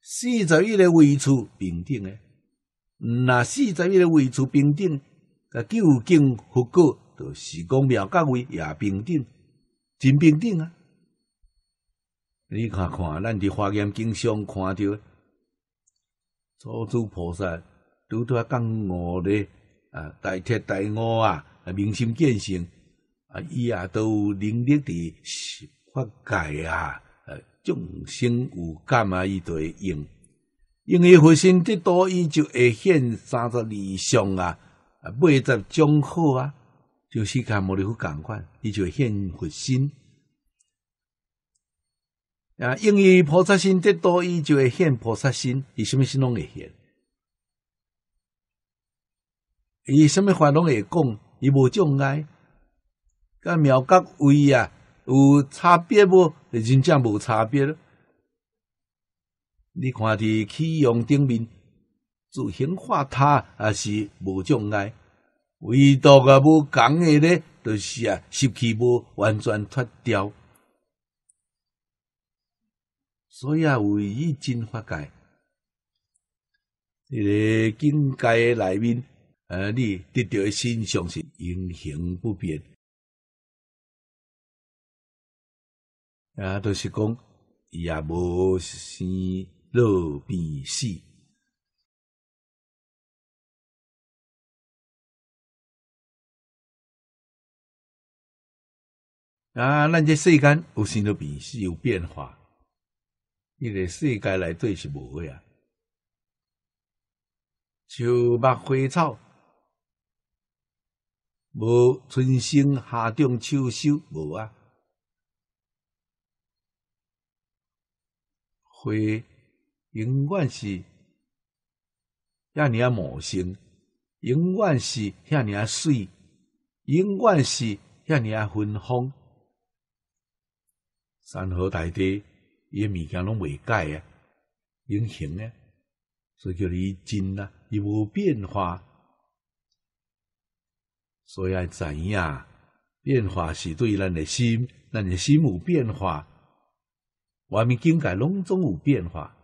四十亿个位处平等诶。那四十亿个位处平等，甲究竟佛果，就是讲妙甲位也平等，真平等啊！你看看，咱伫华严经上看到。娑婆菩萨拄拄啊讲五咧啊，大彻大悟啊，啊明心见性啊，伊啊都有能力伫发界啊，啊众生有感啊，伊就会用，用为佛心得多，伊就会现三十二相啊，啊八十种好啊，就是跟摩利佛共款，伊就会现佛心。啊！因为菩萨心得多，伊就会现菩萨心；伊什么心拢会现？伊什么法拢会讲？伊无障碍。甲苗角位啊，有差别无？真正无差别。你看伫起用顶面，自行化他，也是无障碍。唯独啊，无讲的咧，就是啊，湿气无完全脱掉。所以啊，为一真法界，这个境界内面，啊，你得到的心相是永恒不变。啊，就是讲，也无生老病死。啊，咱这世间有生老病死，有变化。伊个世界内底是无个啊，树木花草无春生夏长秋收无啊，花永远是遐尼啊茂盛，永远是遐尼啊水，永远是遐尼啊芬芳，山河大地。伊物件拢未改啊，永恒诶，所以叫伊真啊，伊无变化。所以爱知影，变化是对咱诶心，咱诶心有变化，外面境界拢总有变化。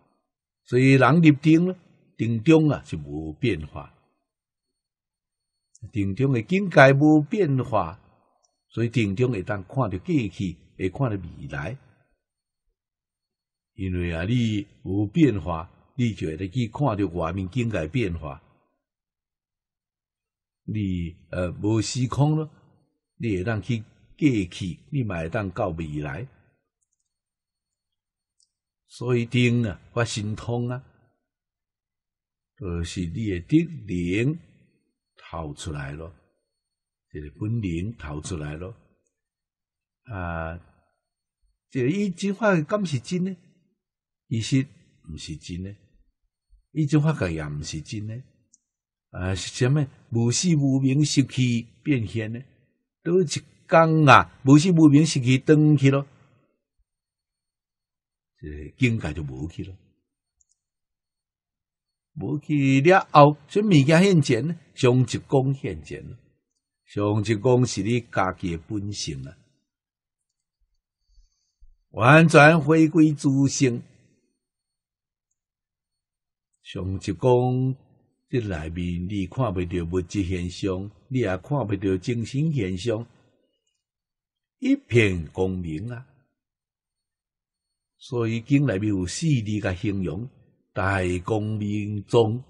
所以人入定咧，定中啊就无变化，定中的境界无变化，所以定中会当看到过去，会看到未来。因为啊，你有变化，你就会去看到外面境界变化。你呃无时空咯，你会当去过去，你嘛会当到未来。所以定啊，发神通啊，就是你的灵逃出来了，这个本灵逃出来了。啊，这一句话敢是真呢。其实唔是真咧，一种发觉也唔是真诶。啊，是虾米？无始无明时期变现咧，都一讲啊，无始无明时期断去咯，这境界就无去咯。无去了后，就物件现前，像一公现前，像一公是你家己本性啊，完全回归自性。上一讲，这内面，你看不着物质现象，你也看不着精神现象，一片光明啊！所以经内面有四字个形容，大光明中，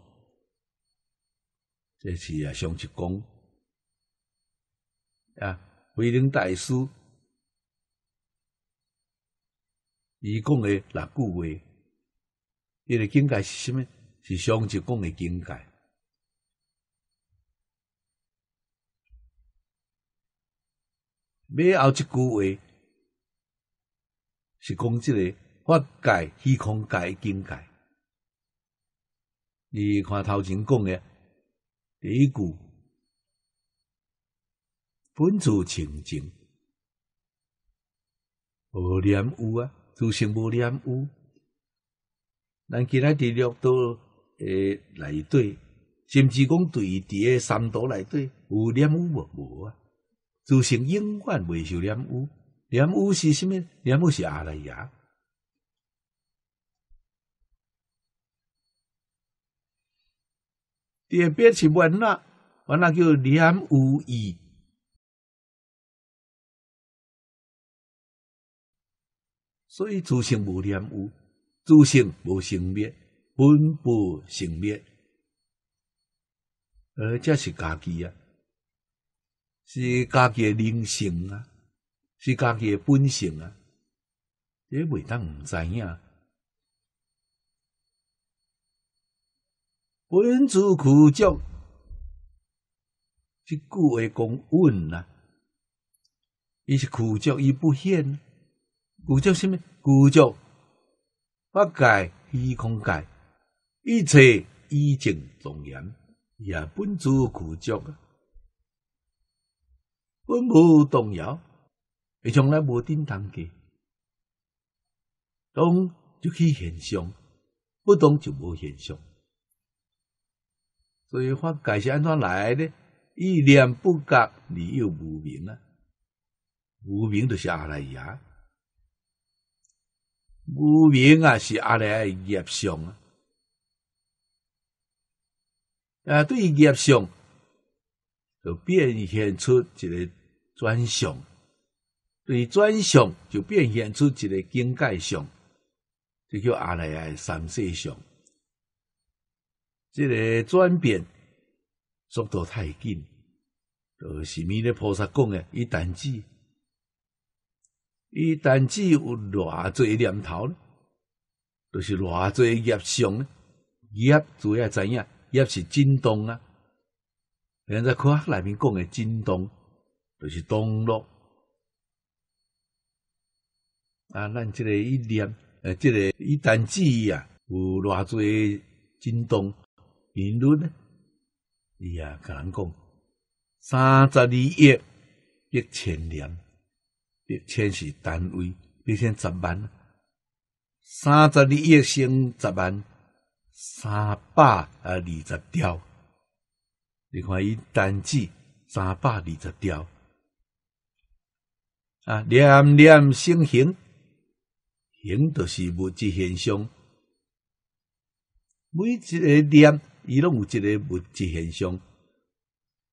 这是啊上一讲啊，慧能大师伊讲诶六句话，伊个境界是虾米？是上一讲诶境界。尾后一句话是讲即个法界虚空界境界。你看头前讲诶第一句，本自清净，无念有啊，自性无念有。咱今仔日六道。诶，内底，甚至讲对伫诶三岛内底有染污无无啊？自性永远未受染污，染污是啥物？染污是阿赖耶。第二别是文呐，文呐叫念污义。所以自性无念污，自性无生灭。本不生灭，而这是家己啊，是家己诶灵性啊，是家己诶本性啊，也未当唔知影。本自苦叫，即句话讲稳啊，伊是苦叫，伊不现，苦叫什么苦叫发界虚空界。一切以正庄严，也本自固着，本无动摇，也从来无颠荡的。懂就去现象，不懂就无现象。所以法界是安怎来的？一念不觉，理又无明啊！无明就阿来呀，无明啊是阿赖业相啊。啊，对于业相就变现出一个转向，对转向就变现出一个境界相，这叫阿赖耶三世相。这个转变速度太紧，就是弥勒菩萨讲的，伊等止，伊等止有偌侪念头呢，就是偌侪业相呢，业主要知影。抑是京东啊，人在科学内面讲的京东就是东咯。啊。咱即个一念，呃，这个一旦记忆啊，有偌侪京东评论。伊啊，甲人讲三十二亿一千年，八千是单位，一千十万。三十二亿乘十万。三百二十条，你看，伊单子三百二十条啊，念念成形，形就是物质现象。每一个念，伊拢有一个物质现象。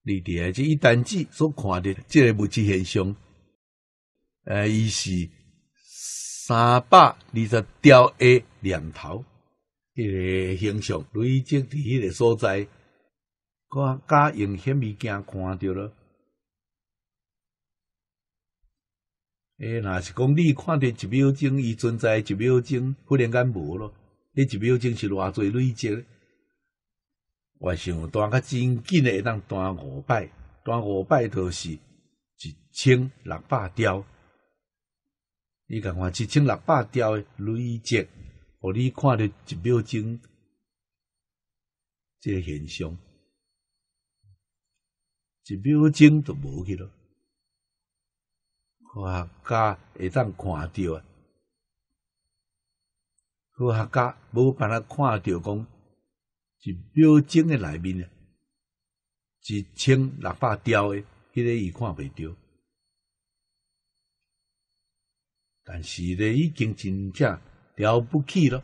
你伫下即一单子所看的，即个物质现象，啊，伊是三百二十条诶念头。迄个形象，镭射伫迄个所在，我假用显微镜看着咯。哎，若是讲你看着一秒钟，伊存在一秒钟，忽然间无咯，你一秒钟是偌侪镭射？我想单较真紧诶，当单五摆，单五摆都是一千六百条。你共我一千六百条诶镭射。互你看到一秒钟，这现象一秒钟都无去咯。科学家会当看着啊，科学家无办法看着讲一秒钟诶内面，一千六百条诶，迄个伊看袂着。但是咧，已经真正。了不起咯！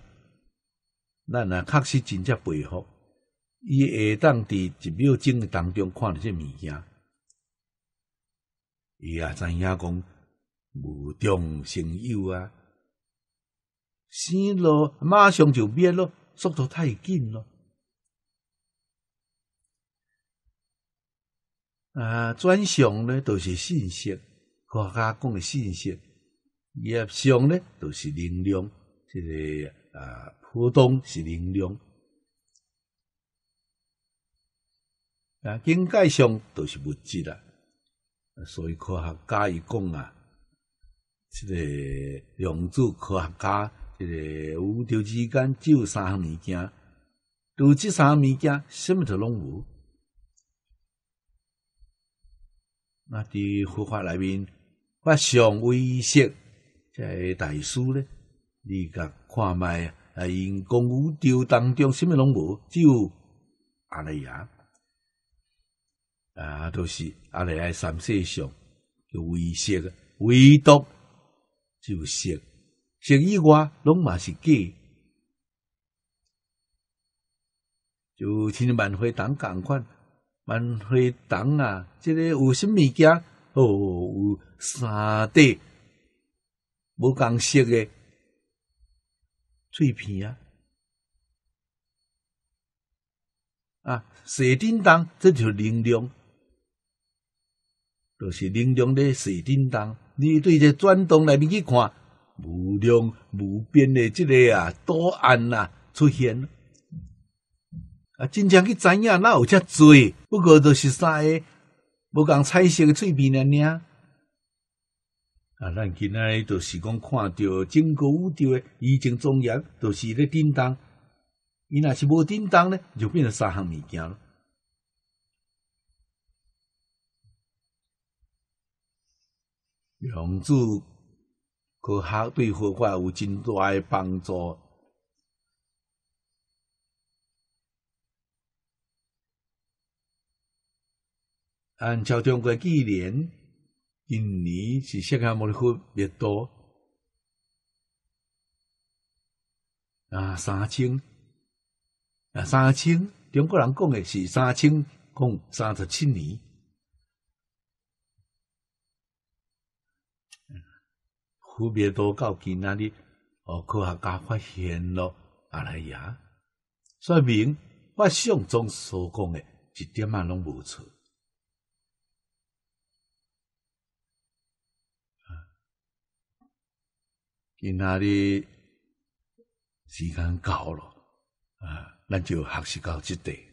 咱啊，确实真正佩服，伊下当伫一秒钟当中看到这物件，伊也知影讲无中生有啊，生咯马上就灭咯，速度太紧咯。啊，转相呢都是信息，科学家讲的信息；业相呢都是能量。这个啊，波动是能量啊，境界上都是物质的，所以科学家一讲啊，这个量子科学家这个宇宙之间只有三样物件，除这三物件什么都拢无。那在佛法里面，发上微细，这个大师咧。你甲看卖啊！因公夫丢当中什么拢无，只有阿赖呀，啊都是阿赖爱三世上叫威色独只有色色以外拢嘛是假。就像万花堂同款，万花堂啊，即个有啥物件哦，有三块无同色诶。碎片啊！啊，水叮当，这条能量，都是能量的水叮当。你对这转动内面去看，无量无边的这个啊，图案啊出现。啊，真正去知影哪有这多？不过都是三个，无共彩色的碎片啊！啊，咱今仔日就是讲看到整个宇宙诶宇宙庄严，就是咧叮当。伊若是无叮当咧，就变成三项物件咯？量子科学对佛法有真大诶帮助。按照中国纪念。今年是世界摩尼湖灭多啊三千啊三千，中国人讲的是三千共三十七年，湖别多到今那里，科学家发现了啊来呀，说明画像中所讲的一点啊拢无错。今仔日时间到咯，啊，咱就学习到即块。